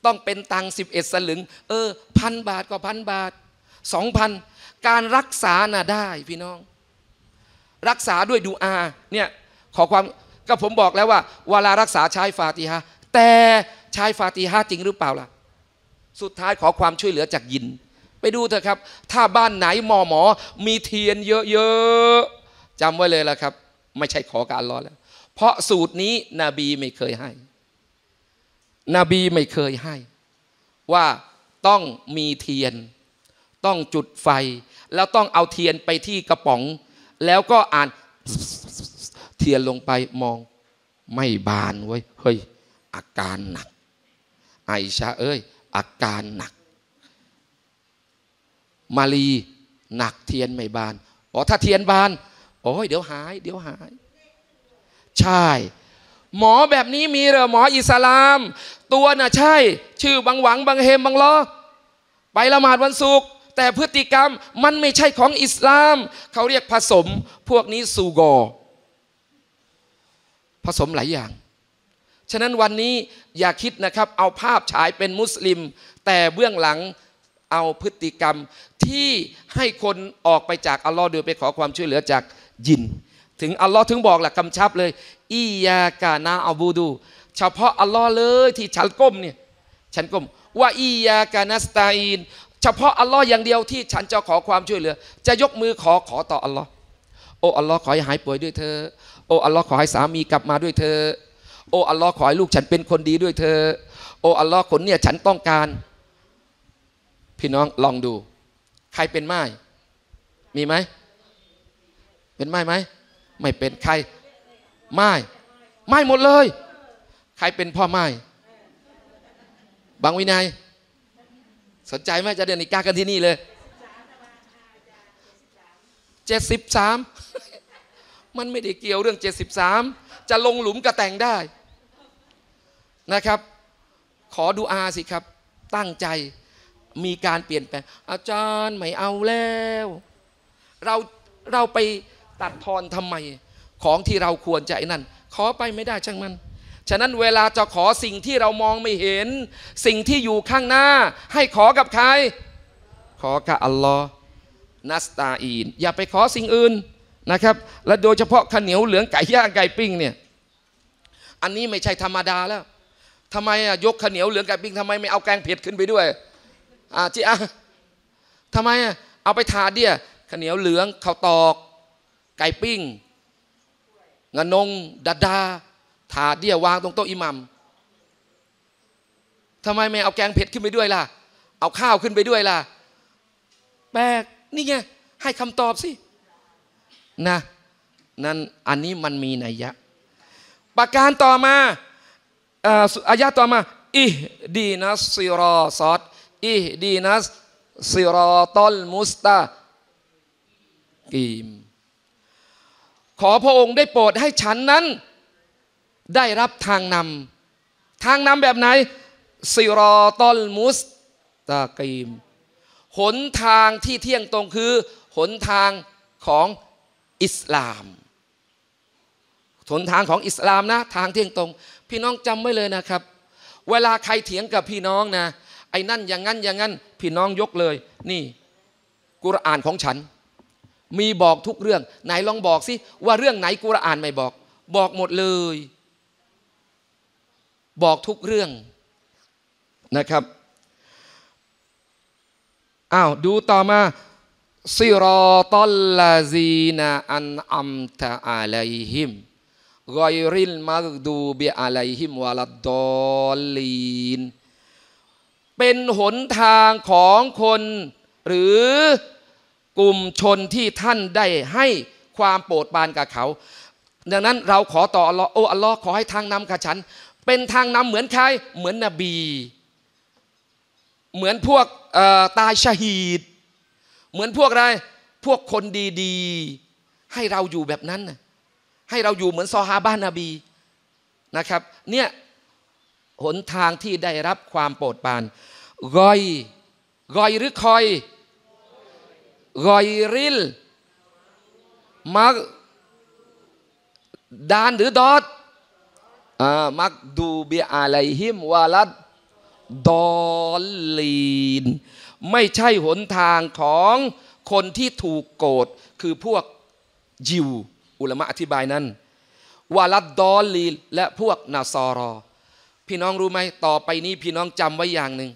ต้องเป็นตังสิบเอ็ดสลึง เออ พันบาทก็พันบาทสองพันการรักษาน่ะได้พี่น้อง รักษาด้วยดูอาเนี่ยขอความก็ผมบอกแล้วว่าเวลารักษาใช้ฟาติฮะแต่ใช้ฟาติฮะจริงหรือเปล่าล่ะสุดท้ายขอความช่วยเหลือจากยิน ไปดูเถอะครับ ถ้าบ้านไหนหมอหมอ มีเทียน เยอะๆจำไว้เลยละครับ ไม่ใช่ขอการรอแล้ว เพราะสูตรนี้นบีไม่เคยให้นบีไม่เคยให้ ว่าต้องมีเทียนต้องจุดไฟ แล้วต้องเอาเทียนไปที่กระป๋อง แล้วก็อ่านเทียนลงไปมองไม่บานเว้ยเฮ้ยอาการหนัก ไอชาเอ้ยอาการหนักมาลีหนักเทียนไม่บานอ๋อถ้าเทียนบานโอ้ยเดี๋ยวหายเดี๋ยวหาย ใช่ หมอแบบนี้มีเหรอ หมออิสลาม ตัวน่ะใช่ ชื่อบางหวังบางเฮมบางล้อไปละหมาดวันศุกร์แต่พฤติกรรมมันไม่ใช่ของอิสลาม เขาเรียกผสมพวกนี้ซูโกผสมหลายอย่าง ฉะนั้นวันนี้อย่าคิดนะครับ เอาภาพฉายเป็นมุสลิม แต่เบื้องหลังเอาพฤติกรรมที่ให้คนออกไปจากอัลลอฮ์โดยไปขอความช่วยเหลือจากยิน ถึงอัลลอฮ์ถึงบอกหลักำชับเลยอียากานาอับูดูเฉพาะอัลลอฮ์เลยที่ฉันก้มเนี่ยฉันก้มว่าอียากานัสตาอินเฉพาะอัลลอฮ์อย่างเดียวที่ฉันจะขอความช่วยเหลือ จะยกมือขอขอต่ออัลลอฮ์โอ้อัลลอฮ์ขอให้หายป่วยด้วยเธอโอ้อัลลอฮ์ขอให้สามีกลับมาด้วยเธอโอ้อัลลอฮ์ขอให้ลูกฉันเป็นคนดีด้วยเธอโอ้อัลลอฮ์คนเนี่ยฉันต้องการ พี่น้องลองดู ใครเป็นไม้มีไหม เป็นไม้ไหมไม่เป็นใครไม้ไม้หมดเลย ใครเป็นพ่อไม้บางวินัยสนใจไหมจะเดินอีกากันที่นี่เลยเจ็ดสิบสามมันไม่ได้เกี่ยวเรื่องเจ็ดสิบสามจะลงหลุมกระแต่งได้นะครับ ขอดูอาสิครับ ตั้งใจ มีการเปลี่ยนแปลง อาจารย์ไม่เอาแล้ว เรา เราไปตัดทอนทำไม ของที่เราควรจะไอ้นั่น ขอไปไม่ได้ช่างมันฉะนั้นเวลาจะขอสิ่งที่เรามองไม่เห็นสิ่งที่อยู่ข้างหน้า ให้ขอกับใคร ขอกับอัลลอฮ์นัสตาอีนอย่าไปขอสิ่งอื่นนะครับ และโดยเฉพาะข้าวเหนียวเหลืองไก่ย่างไก่ปิ้งเนี่ยอันนี้ไม่ใช่ธรรมดาแล้ว ทำไมอ่ะยกข้าวเหนียวเหลืองไก่ปิ้งทำไมไม่เอาแกงเผ็ดขึ้นไปด้วยอ่าจีอะทำไมอ่ะ เอาไปทาเดียข้าวเหนียวเหลืองข้าวตอก ไก่ปิ้ง งนงดาดาถาดเดี่ยววางตรงโต๊ะอิหมัม ทำไมไม่เอาแกงเผ็ดขึ้นไปด้วยล่ะ เอาข้าวขึ้นไปด้วยล่ะ แปลก นี่ไง ให้คำตอบสิ นะ นั่น อันนี้มันมีนัยยะ ประการต่อมาอายะต่อมา อิดีนัสซิรอซอด อิดีนัสซิรอตอลมุสตากีม ขอพระองค์ได้โปรดให้ฉันนั้นได้รับทางนำทางนำแบบไหนซิรอตอลมุสตากีม หนทางที่เที่ยงตรงคือ หนทางของอิสลามหนทางของอิสลามนะ ทางเที่ยงตรง พี่น้องจำไว้เลยนะครับ เวลาใครเถียงกับพี่น้องนะ ไอ้นั่นอย่างนั้นอย่างนั้นพี่น้องยกเลย นี่กุรอานของฉัน มีบอกทุกเรื่อง ไหนลองบอกสิว่าเรื่องไหนกุรอานไม่บอก บอกหมดเลยบอกทุกเรื่องนะครับ อ้าวดูต่อมาซิรอตัลลาซีนาอันอัมตะอาลัยฮิม กอยริลมักดูบีอาลัยฮิมวาลดดอลลีน เป็นหนทางของคนหรือกลุ่มชนที่ท่านได้ให้ความโปรดปรานกับเขา ดังนั้นเราขอต่ออัลลอฮ์โอ้ อัลลอฮ์ขอให้ทางนำกับฉันเป็นทางนำเหมือนใครเหมือนนบี เหมือนพวกตายชะฮีดเหมือนพวกอะไรพวกคนดีๆ ให้เราอยู่แบบนั้นนะให้เราอยู่เหมือนซอฮาบ้านนบีนะครับเนี่ยหนทางที่ได้รับความโปรดปรานกอยกอยหรือคอยกอยริลมักดานหรือดอดมักดูเบียอะไรหิมวาลัดดอลลีน ไม่ใช่หนทางของคนที่ถูกโกรธคือพวกยิว อุลมะอธิบายนั้นวาลัดดอลลีนและพวกนาซอรอ พี่น้องรู้ไหม ต่อไปนี้พี่น้องจำไว้อย่างหนึ่ง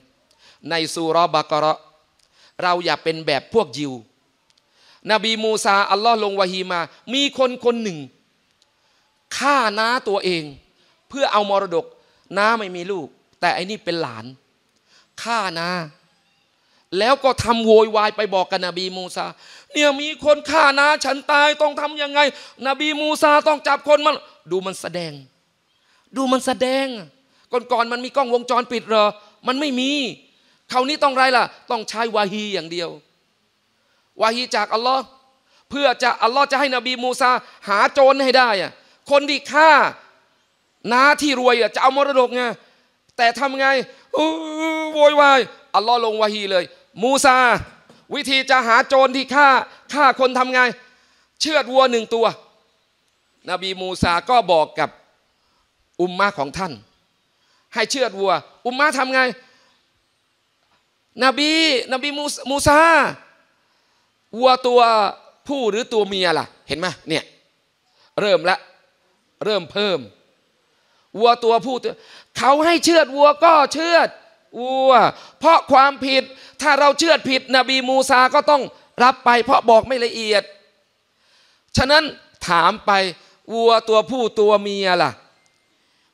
ในสุรบากระเราอย่าเป็นแบบพวกยิว นบีมูซา อัลลอฮ์ลงวะฮีมา มีคนคนหนึ่งฆ่าน้าตัวเองเพื่อเอามรดกน้าไม่มีลูก แต่อันนี้เป็นหลานฆ่านาแล้วก็ทำโวยวายไปบอกกับนบีมูซา เนี่ยมีคนฆ่านาฉันตายต้องทํำยังไง นบีมูซาต้องจับคนมันดูมันแสดง ดูมันแสดงก่อนๆมันมีกล้องวงจรปิดเหรอ มันไม่มีคราวนี้ต้องไรล่ะ ต้องใช้วาฮีอย่างเดียว วาฮีจากอัลลอฮ์เพื่อจะอัลลอฮ์จะให้นบีมูซา หาโจรให้ได้คนที่ฆ่านาที่รวยอ่ะจะเอามรดกไงแต่ทำไงโวยวาย อัลลอฮ์ลงวะฮีเลย มูซา วิธีจะหาโจรที่ฆ่าฆ่าคนทำไงเชือดวัวหนึ่งตัว นบีมูซาก็บอกกับอุมมะของท่าน ให้เชือดวัว อุมมะทำไงนบีนบีมูซาวัวตัวผู้หรือตัวเมียล่ะ เห็นไหมเนี่ยเริ่มละเริ่มเพิ่มวัวตัวผู้เขาให้เชือดวัวก็เชือดวัว เพราะความผิดถ้าเราเชือดผิด นบีมูซาก็ต้องรับไป เพราะบอกไม่ละเอียด ฉะนั้นถามไปวัวตัวผู้ตัวเมียล่ะ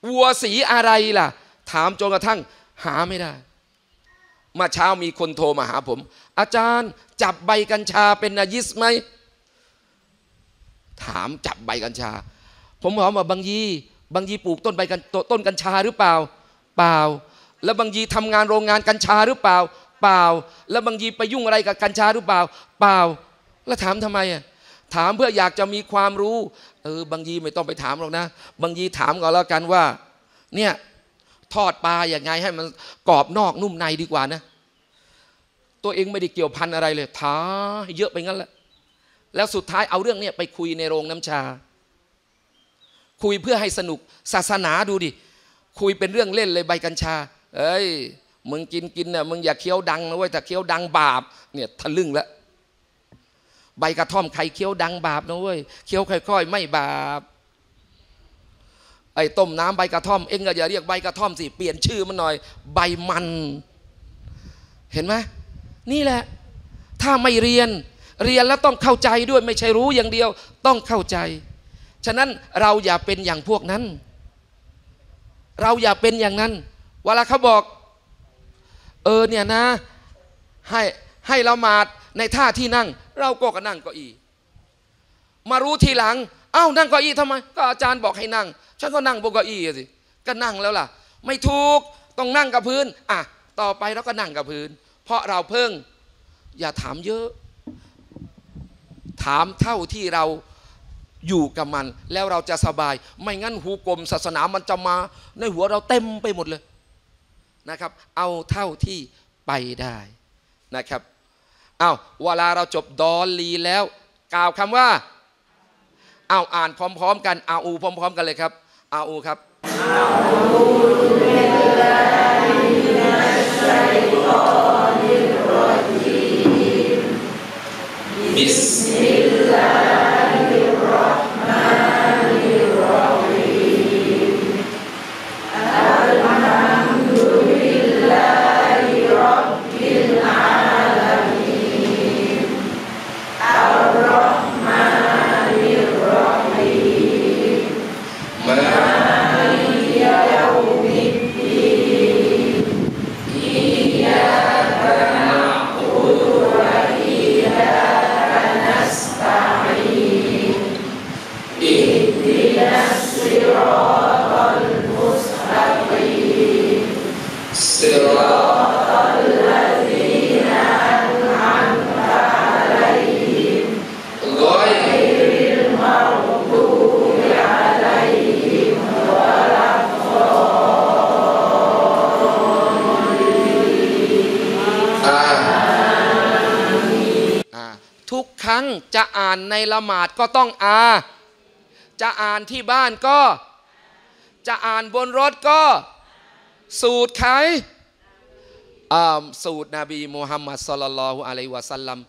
วัวสีอะไรล่ะ ถามจนกระทั่งหาไม่ได้มาเช้ามีคนโทรมาหาผม อาจารย์จับใบกัญชาเป็นนายิสไหมถามจับใบกัญชา ผมบอกมาบางยีบางยีปลูกต้นใบกันต้นกัญชาหรือเปล่า เปล่า แล้วบางยีทำงานโรงงานกัญชาหรือเปล่า เปล่า แล้วบางยีไปยุ่งอะไรกับกัญชาหรือเปล่า เปล่า แล้วถามทำไมอ่ะถามเพื่ออยากจะมีความรู้เออบางยีไม่ต้องไปถามหรอกนะ บางยีถามก่อนแล้วกันว่า เนี่ยทอดปลาอย่างไงให้มันกรอบนอกนุ่มในดีกว่านะ ตัวเองไม่ได้เกี่ยวพันอะไรเลยถาเยอะไปงั้นแหละแล้วสุดท้ายเอาเรื่องเนี้ยไปคุยในโรงน้ำชาคุย เพื่อให้สนุกศาสนาดูดิ คุยเป็นเรื่องเล่นเลยใบกัญชา เอ้ย มึงกินกินน่ยมึงอย่าเคี้ยวดังนะเว้ยถ้าเคี้ยวดังบาปเนี่ยทะลึ่งละใบกระท่อมใครเคี้ยวดังบาปนะเว้ยเคี้ยวค่อยๆไม่บาปไอ้ต้มน้ำใบกระท่อมเอ็งก็อย่าเรียกใบกระท่อมสิเปลี่ยนชื่อมันหน่อย ใบมัน เห็นไหมนี่แหละ ถ้าไม่เรียนเรียนแล้วต้องเข้าใจด้วยไม่ใช่รู้อย่างเดียว ต้องเข้าใจฉะนั้นเราอย่าเป็นอย่างพวกนั้น เราอย่าเป็นอย่างนั้นเวลาเขาบอก เออเนี่ยนะ ให้ให้เรหมาดในท่าที่นั่ง เราก็ก็นั่งเก้าอี้มารู้ทีหลังเอ้านั่งเก้าอี้ทำไมก็อาจารย์บอกให้นั่ง ฉันก็นั่งบนเก้าอี้สิ ก็นั่งแล้วล่ะ ไม่ถูกต้องนั่งกับพื้นอ่ะต่อไปเราก็นั่งกับพื้น เพราะเราเพิ่ง อย่าถามเยอะ ถามเท่าที่เราอยู่กับมันแล้วเราจะสบาย ไม่งั้นหูกลมศาสนามันจะมา ในหัวเราเต็มไปหมดเลยนะครับ เอาเท่าที่ไปได้นะครับ เอาเวลาเราจบดอลลีแล้ว กล่าวคำว่า เอาอ่านพร้อมๆกัน อาอูพร้อมๆกันเลยครับ อาอูครับบิสมิลลาในละหมาดก็ต้องอาจะอ่านที่บ้านก็ จะอ่านบนรถก็ สูตรใครสูตรนบีมูฮัมมัดสลลัลฮุอะลัยวะสัลลัม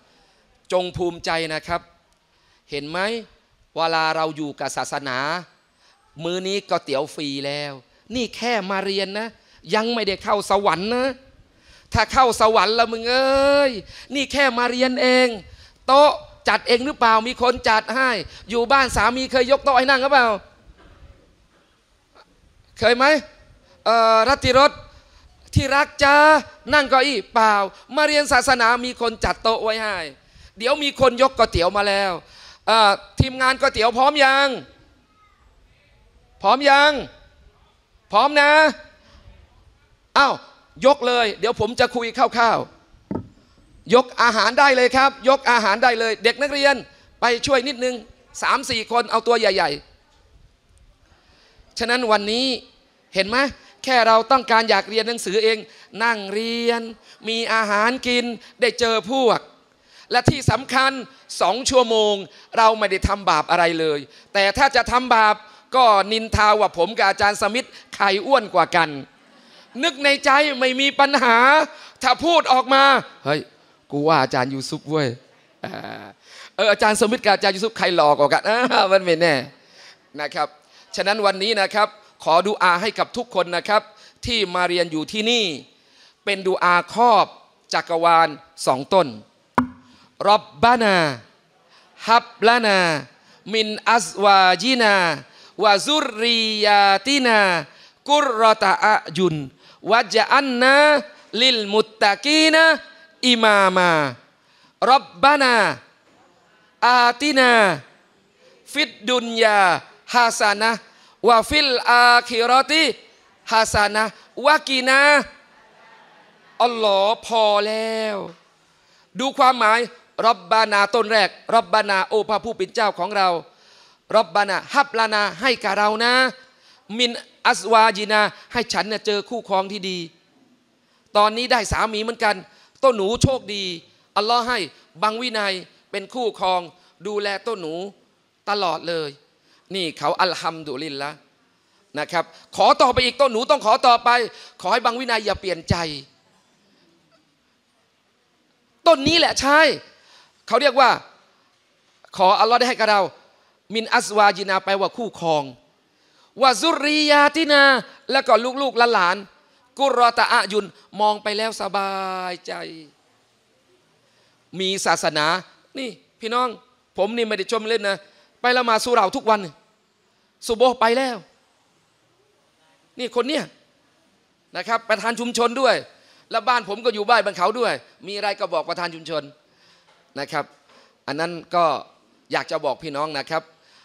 จงภูมิใจนะครับ เห็นไหม เวลาเราอยู่กับศาสนา มื้อนี้ก็เตี๋ยวฟรีแล้ว นี่แค่มาเรียนนะ ยังไม่ได้เข้าสวรรค์นะ ถ้าเข้าสวรรค์ละมึงเอ้ย นี่แค่มาเรียนเองโต๊ะจัดเองหรือเปล่ามีคนจัดให้ อยู่บ้านสามีเคยยกโต๊ะให้นั่งหรือเปล่า เคยไหมรัติรถที่รักจ้านั่งเก้าอี้เปล่า มาเรียนศาสนามีคนจัดโต๊ะไว้ให้ เดี๋ยวมีคนยกก๋วยเตี๋ยวมาแล้วทีมงานก๋วยเตี๋ยวพร้อมยังพร้อมยัง พร้อมนะอา้าวยกเลย เดี๋ยวผมจะคุยคร่าว ๆยกอาหารได้เลยครับ ยกอาหารได้เลย เด็กนักเรียนไปช่วยนิดนึงสามสี่คนเอาตัวใหญ่ๆ ฉะนั้นวันนี้เห็นไหมแค่เราต้องการอยากเรียนหนังสือเองนั่งเรียนมีอาหารกินได้เจอพวก และที่สำคัญสองชั่วโมง เราไม่ได้ทำบาปอะไรเลย แต่ถ้าจะทำบาปก็นินทาว่าผมกับอาจารย์สมิธใครอ้วนกว่ากัน นึกในใจไม่มีปัญหา ถ้าพูดออกมาเฮ้ยกูว่าอาจารย์ยูซุปเว้ยเอออาจารย์สมิทธิ์กับอาจารย์ยูซุปใครหลอกกว่าันมันไม่แน่นะครับ ฉะนั้นวันนี้นะครับ ขอดูอาให้กับทุกคนนะครับ ที่มาเรียนอยู่ที่นี่ เป็นดูอาครอบจักรวาลสองต้นรอบบานาฮับลานา มินอัสวาจีนาวาซุริยาตินา กุรรตะอาจุนวาจันนาลิลมุตตะกีนาอิมามารับบานา อาตินาฟิดดุนยาฮาสานะวาฟิลอาคิรอติฮาสานะวากีนาอัลลอฮ์พอแล้ว ดูความหมายรับบานาต้นแรกรับบานาโอพระผู้เป็นเจ้าของเรารับบานาฮับลานาให้กับเรานะ มินอัสวาจีนา ให้ฉันเน่ยเจอคู่ครองที่ดี ตอนนี้ได้สามีเหมือนกันต้นหนูโชคดี อัลลอฮ์ให้บังวินัยเป็นคู่ครอง ดูแลต้นหนูตลอดเลย นี่เขาอัลฮัมดุลิลละนะครับ ขอต่อไปอีกต้นหนูต้องขอต่อไป ขอให้บังวินัยอย่าเปลี่ยนใจ ต้นนี้แหละใช่ เขาเรียกว่า ขออัลลอฮ์ได้ให้กับเรา มินอัสวาจินาไปว่าคู่ครอง ว่าซุรียาตินา แล้วก็ลูกๆหลานกุรอตะอายุนมองไปแล้วสบายใจ มีศาสนา นี่พี่น้อง ผมนี่ไม่ได้ชมเล่นนะไปละมาสุราทุกวันสุโบไปแล้ว นี่คนเนี้ยนะครับประธานชุมชนด้วย แล้วบ้านผมก็อยู่บ้านบนเขาด้วย มีอะไรก็บอกประธานชุมชนนะครับ อันนั้นก็อยากจะบอกพี่น้องนะครับ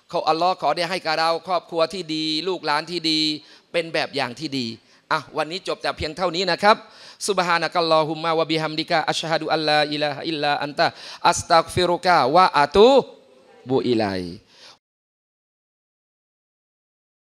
เขาอัลลอฮ์ขอได้ให้กับเราครอบครัวที่ดี ลูกหลานที่ดี เป็นแบบอย่างที่ดีอ่ะวันนี้จบแต่เพียงเท่านี้นะครับซุบฮานะกัลลอฮุมมาวะบิฮัมดิกะอัชฮะดุอัลลาอิลาฮะอิลลาอันตะอัสตักฟิรุกะวะอะตูบุอิไล